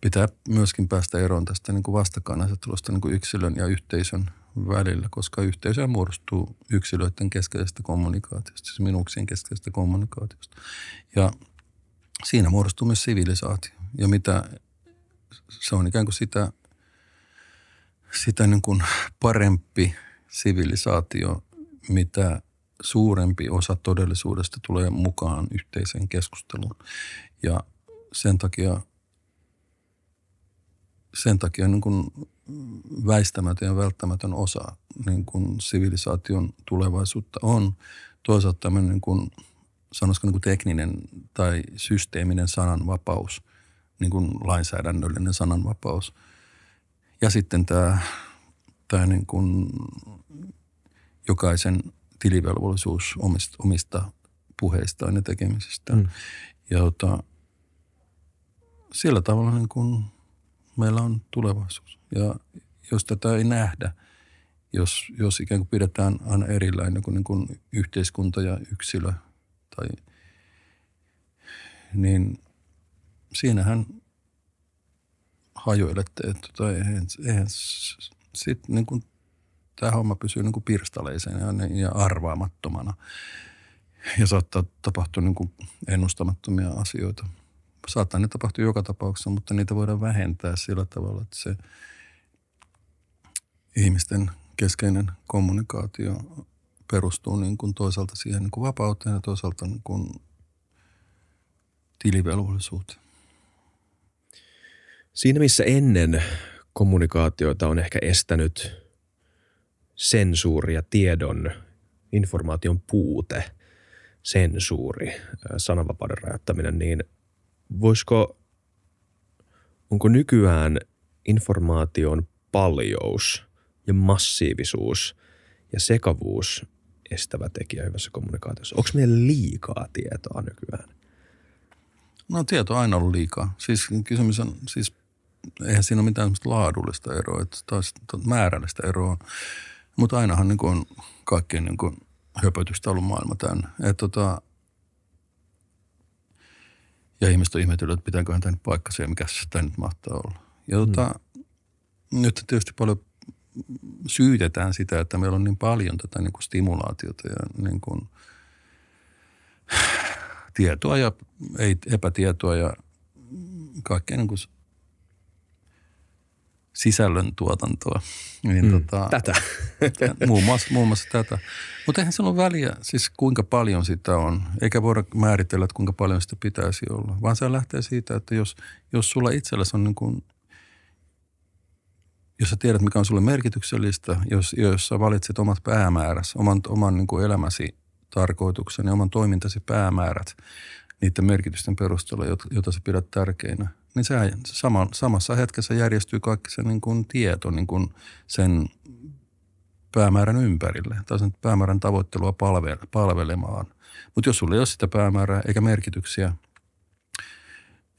pitää myöskin päästä eroon tästä niin kuin vastakkainasettelusta niin kuin yksilön ja yhteisön välillä, koska yhteisö muodostuu yksilöiden keskeisestä kommunikaatiosta, siis minuuksien keskeisestä kommunikaatiosta. Ja siinä muodostuu myös sivilisaatio. Ja mitä se on ikään kuin sitä, sitä niin kuin parempi sivilisaatio, mitä suurempi osa todellisuudesta tulee mukaan yhteiseen keskusteluun. Ja sen takia, sen takia niin kuin väistämätön ja välttämätön osa niin kuin sivilisaation tulevaisuutta on toisaalta tämmöinen niin kuin, niin kuin tekninen tai systeeminen sananvapaus, niin kuin lainsäädännöllinen sananvapaus. Ja sitten tämä, tämä niin kuin jokaisen tilivelvollisuus omista, omista puheistaan ja tekemisistään. Mm. Ja ota, sillä tavalla niin kuin meillä on tulevaisuus. Ja jos tätä ei nähdä, jos, jos ikään kuin pidetään aina erillään niin kuin, niin kuin yhteiskunta ja yksilö, tai, niin – siinähän hajoilette, että tota, eihän, eihän sitten niin kuin tämä homma pysyy niin kuin pirstaleisena ja, ja arvaamattomana. Ja saattaa tapahtua niin kuin ennustamattomia asioita. Saattaa ne tapahtua joka tapauksessa, mutta niitä voidaan vähentää sillä tavalla, että se ihmisten keskeinen kommunikaatio perustuu niin kuin toisaalta siihen niin kuin vapauteen ja toisaalta niin kuin tilivelvollisuuteen. Siinä missä ennen kommunikaatioita on ehkä estänyt sensuuri ja tiedon, informaation puute, sensuuri, äh, sananvapauden rajoittaminen, niin voisiko, onko nykyään informaation paljous ja massiivisuus ja sekavuus estävä tekijä hyvässä kommunikaatiossa? Onko meillä liikaa tietoa nykyään? No tieto on aina ollut liikaa. Siis kysymys on, siis eihän siinä ole mitään laadullista eroa, että taas tuota määrällistä eroa. Mutta ainahan niin on kaikkien niin kuin höpötystä ollut maailma tämän. Et tota, ja ihmiset on ihmetellyt, että pitääköhän tämä nyt paikkansa ja mikä tämä nyt mahtaa olla. Ja hmm. tota, hmm. nyt tietysti paljon syytetään sitä, että meillä on niin paljon tätä niin kuin stimulaatiota ja niin kuin tietoa ja ei, epätietoa ja kaikkea niin kuin sisällön tuotantoa. Niin mm, tota, tätä. [LAUGHS] muun, muassa, muun muassa tätä. Mutta eihän se ole väliä, siis kuinka paljon sitä on. Eikä voida määritellä, että kuinka paljon sitä pitäisi olla. Vaan se lähtee siitä, että jos, jos sulla itselläsi on niin kuin, jos sä tiedät, mikä on sulle merkityksellistä, jos, jos sä valitset omat päämääräsi, oman, oman niin kuin elämäsi tarkoituksen ja oman toimintasi päämäärät niiden merkitysten perusteella, jota, jota sä pidät tärkeinä – niin se sama, samassa hetkessä järjestyy kaikki se niin kuin tieto niin kuin sen päämäärän ympärille tai sen päämäärän tavoittelua palvel palvelemaan. Mutta jos sulla ei ole sitä päämäärää eikä merkityksiä,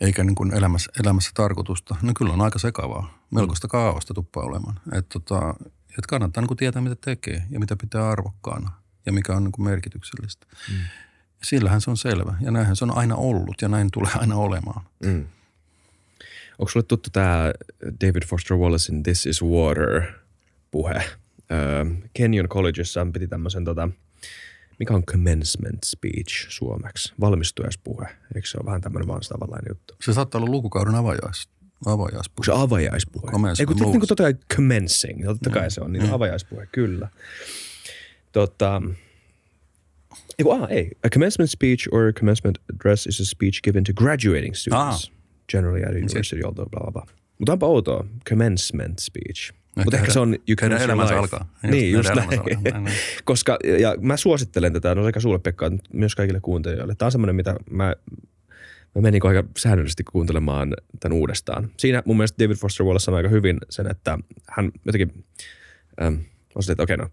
eikä niin kuin elämässä, elämässä tarkoitusta, niin kyllä on aika sekavaa. Melkoista kaaosta tuppaa olemaan. Et tota, et kannattaa niin kuin tietää, mitä tekee ja mitä pitää arvokkaana ja mikä on niin kuin merkityksellistä. Mm. Sillähän se on selvä ja näinhän se on aina ollut ja näin tulee aina olemaan. Mm onko sulle tuttu tämä David Foster Wallacein This is Water puhe? Öö, Kenyon Collegeissa piti tämmöisen tota, mikä on commencement speech suomeksi, valmistujaispuhe. Eikö se ole vähän tämmöinen vastaavanlainen juttu? Se saattaa olla lukukauden avajais, avajaispuhe. Se avajaispuhe. Ei kun niin kuin totta kai commencing, totta kai mm. se on, niin mm. avajaispuhe, kyllä. Tota, ei, kun, ah, ei. A commencement speech or commencement address is a speech given to graduating students. Ah generally at a university, although blah blah blah. Mutta onpa outoa, commencement speech. No, Mutta ehkä se on You Can elämänsä life. alkaa. Just, niin, just näin. Alkaa. [LAUGHS] Koska, ja mä suosittelen tätä, no sekä sulle Pekka, myös kaikille kuuntelijoille. Tämä on semmoinen, mitä mä, mä menin aika säännöllisesti kuuntelemaan tämän uudestaan. Siinä mun mielestä David Foster Wallace sanoi aika hyvin sen, että hän jotenkin ähm, on että okei okay, no,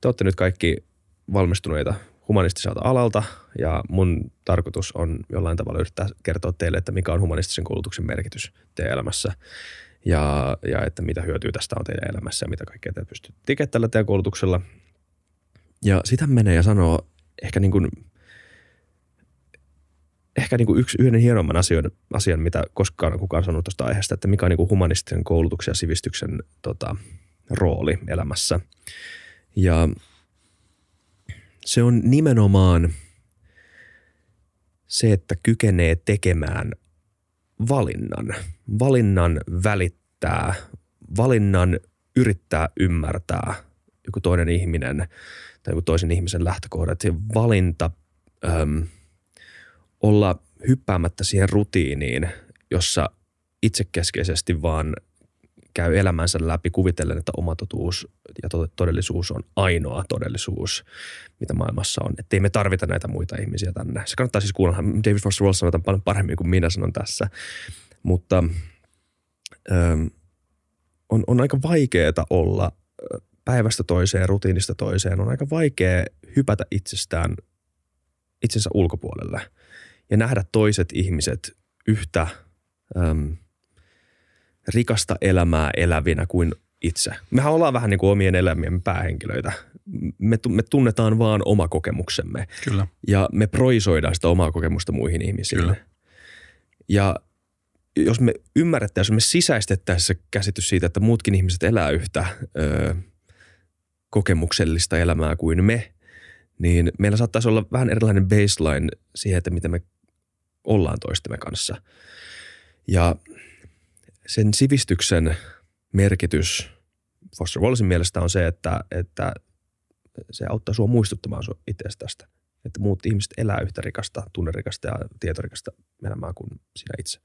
te olette nyt kaikki valmistuneita humanistiselta alalta – ja mun tarkoitus on jollain tavalla yrittää kertoa teille, että mikä on humanistisen koulutuksen merkitys teidän elämässä ja, ja että mitä hyötyä tästä on teidän elämässä ja mitä kaikkea te pystyt tekemään tällä teidän koulutuksella. Ja sitä menee ja sanoo ehkä niin kuin, ehkä niin kuin yksi yhden hienomman asian, asian, mitä koskaan on kukaan sanonut tuosta aiheesta, että mikä on niin kuin humanistisen koulutuksen ja sivistyksen tota, rooli elämässä. Ja se on nimenomaan – se, että kykenee tekemään valinnan, valinnan välittää, valinnan yrittää ymmärtää joku toinen ihminen tai joku toisen ihmisen lähtökohdat. Se valinta äm, olla hyppäämättä siihen rutiiniin, jossa itsekeskeisesti vaan – käy elämänsä läpi kuvitellen, että oma totuus ja todellisuus on ainoa todellisuus, mitä maailmassa on. Että ei me tarvita näitä muita ihmisiä tänne. Se kannattaa siis kuunnella. David Foster Wallace sanoo paljon paremmin kuin minä sanon tässä. Mutta ähm, on, on aika vaikeaa olla äh, päivästä toiseen, rutiinista toiseen. On aika vaikea hypätä itsestään itsensä ulkopuolelle ja nähdä toiset ihmiset yhtä ähm, – rikasta elämää elävinä kuin itse. Mehän ollaan vähän niin kuin omien elämien päähenkilöitä. Me, me tunnetaan vaan oma kokemuksemme. Kyllä. Ja me proisoidaan sitä omaa kokemusta muihin ihmisille. Kyllä. Ja jos me ymmärrettäisiin, jos me sisäistettäisiin se käsitys siitä, että muutkin ihmiset elää yhtä ö, kokemuksellista elämää kuin me, niin meillä saattaisi olla vähän erilainen baseline siihen, että miten me ollaan toistemme kanssa. Ja – sen sivistyksen merkitys Foster Wallacein mielestä on se, että, että se auttaa sinua muistuttamaan sun tästä. Että muut ihmiset elää yhtä rikasta, tunnerikasta ja tietorikasta elämää kuin sinä itse.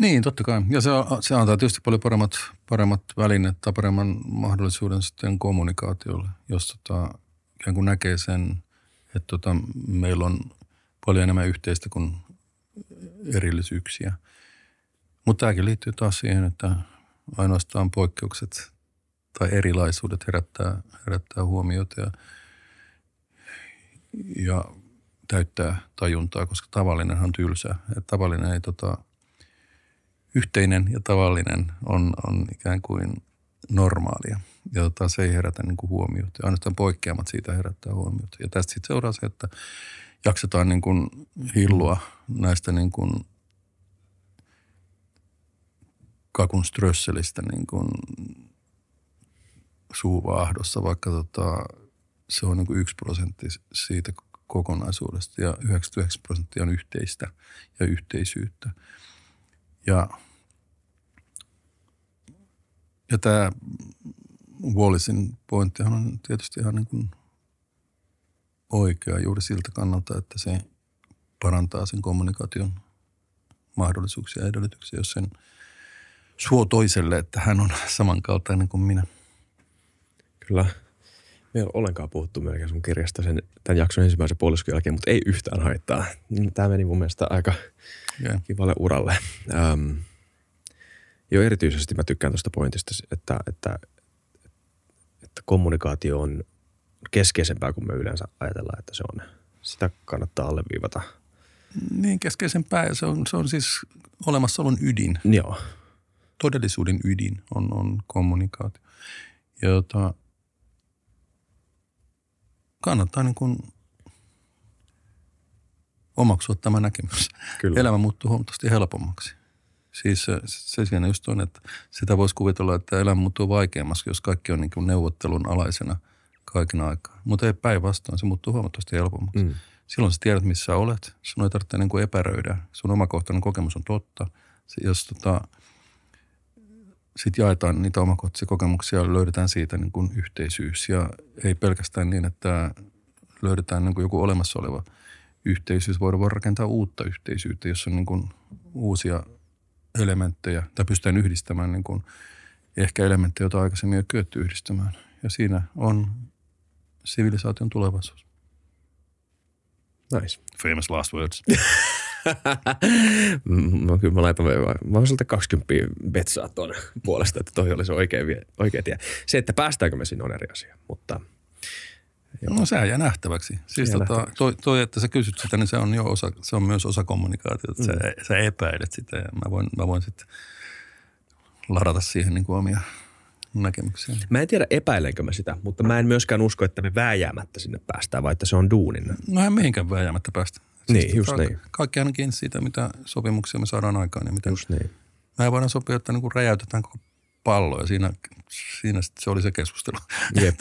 Niin, totta kai. Ja se, se antaa tietysti paljon paremmat, paremmat välineet tai paremman mahdollisuuden sitten kommunikaatiolle, jos tota, ikään kuin näkee sen, että tota, meillä on paljon enemmän yhteistä kuin erillisyyksiä. Mutta tämäkin liittyy taas siihen, että ainoastaan poikkeukset tai erilaisuudet herättää, herättää huomiota ja, ja täyttää tajuntaa, koska tavallinen on tylsä. Et tavallinen ei tota, yhteinen ja tavallinen on, on ikään kuin normaalia. Ja tota, se ei herätä niin kuin huomiota. Ja ainoastaan poikkeamat siitä herättää huomiota. Ja tästä sitten seuraa se, että jaksetaan niin kuin hillua näistä niin kuin – kuin strösselistä niin kuin suuvaahdossa, vaikka tota, se on niin kuin yksi prosentti siitä kokonaisuudesta ja 99 prosenttia on yhteistä ja yhteisyyttä. Ja, ja tämä Wallisin pointtihan on tietysti ihan niin kuin oikea juuri siltä kannalta, että se parantaa sen kommunikaation mahdollisuuksia ja edellytyksiä, jos sen – suo toiselle, että hän on samankaltainen kuin minä. Kyllä. Me ei ole ollenkaan puhuttu melkein sun kirjasta sen, tämän jakson ensimmäisen puoliskon jälkeen, mutta ei yhtään haittaa. Niin, Tämä meni mun mielestä aika yeah. kivalle uralle. Öm, jo erityisesti mä tykkään tuosta pointista, että, että, että kommunikaatio on keskeisempää kuin me yleensä ajatellaan, että se on. Sitä kannattaa alleviivata. Niin, keskeisempää se on, se on siis olemassaolon ydin. Joo todellisuuden ydin on, on kommunikaatio. Ja jota kannattaa niin kuin omaksua tämä näkemys. Kyllä. Elämä muuttuu huomattavasti helpommaksi. Siis se siinä just on, että sitä voisi kuvitella, että elämä muuttuu vaikeammaksi, jos kaikki on niin kuin neuvottelun alaisena kaiken aikaa. Mutta ei päinvastoin, se muuttuu huomattavasti helpommaksi. Mm. Silloin sä tiedät, missä olet. Sinun ei tarvitse niin kuin epäröidä. Sun omakohtainen kokemus on totta. Se, jos tota, sitten jaetaan niitä omakotsikokemuksia, löydetään siitä niin kuin yhteisyys. Ja ei pelkästään niin, että löydetään niin kuin joku olemassa oleva yhteisyys, voidaan rakentaa uutta yhteisyyttä, jossa on niin kuin uusia elementtejä, tai pystytään yhdistämään niin kuin ehkä elementtejä, joita aikaisemmin ei kyetty yhdistämään. Ja siinä on sivilisaation tulevaisuus. Nice. Famous last words. [LAUGHS] Mm, mä, kyllä mä laitan, mä voin siltä 20 betsaa ton puolesta, että toi olisi oikea, oikea tie. Se, että päästäänkö me sinne on eri asia, mutta Joo. No se jää nähtäväksi. Siis jää tota, nähtäväksi. Toi, toi, että sä kysyt sitä, niin se on, jo osa, se on myös osa kommunikaatiota. Mm. Sä, sä epäilet sitä ja mä voin, mä voin sitten ladata siihen niin kuin omia näkemyksiä. Mä en tiedä epäilenkö mä sitä, mutta mä en myöskään usko, että me vääjäämättä sinne päästään, vai että se on duunin. No ei mihinkään vääjäämättä päästä. Niin, siis just ka- niin. Kaikki ainakin siitä, mitä sopimuksia me saadaan aikaan Niin miten just niin. en voidaan sopia, että niin kuin räjäytetään koko pallo ja siinä, siinä se oli se keskustelu. Jep.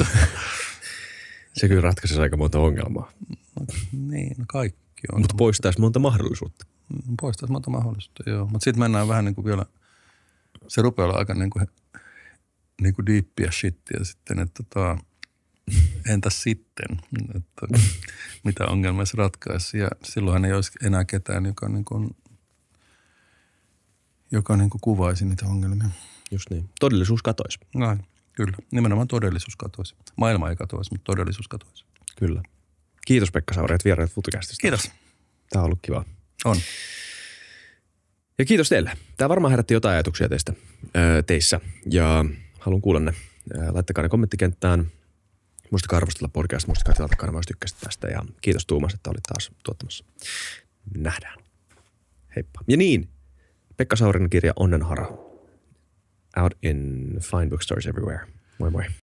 se kyllä ratkaisi aika monta ongelmaa. No, niin, no kaikki on. Mutta poistaisi monta mahdollisuutta. Mm, poistaisi monta mahdollisuutta, joo. Mutta sitten mennään vähän niin kuin vielä, se rupeaa olla aika niin kuin, niin kuin diippiä shittiä sitten, että tota, Entä sitten, että mitä ongelmia se ratkaisi. Ja silloinhan ei olisi enää ketään, joka, niin kuin, joka niin kuin kuvaisi niitä ongelmia. Just niin. Todellisuus katoisi. Näin, kyllä. Nimenomaan todellisuus katoisi. Maailma ei katoisi, mutta todellisuus katoisi. Kyllä. Kiitos Pekka Sauri, että vieraat Kiitos. Tämä on ollut kiva. On. Ja kiitos teille. Tämä varmaan herätti jotain ajatuksia teistä, teissä ja haluan kuulla ne. Laittakaa ne kommenttikenttään Muistakaa arvostella podcast, muistakaa tilata kanavaa, jos tykkäsit tästä. Ja kiitos Tuumas, että olit taas tuottamassa. Nähdään. Heippa. Ja niin, Pekka Saurin kirja Onnenhara. Out in fine bookstores everywhere. Moi moi.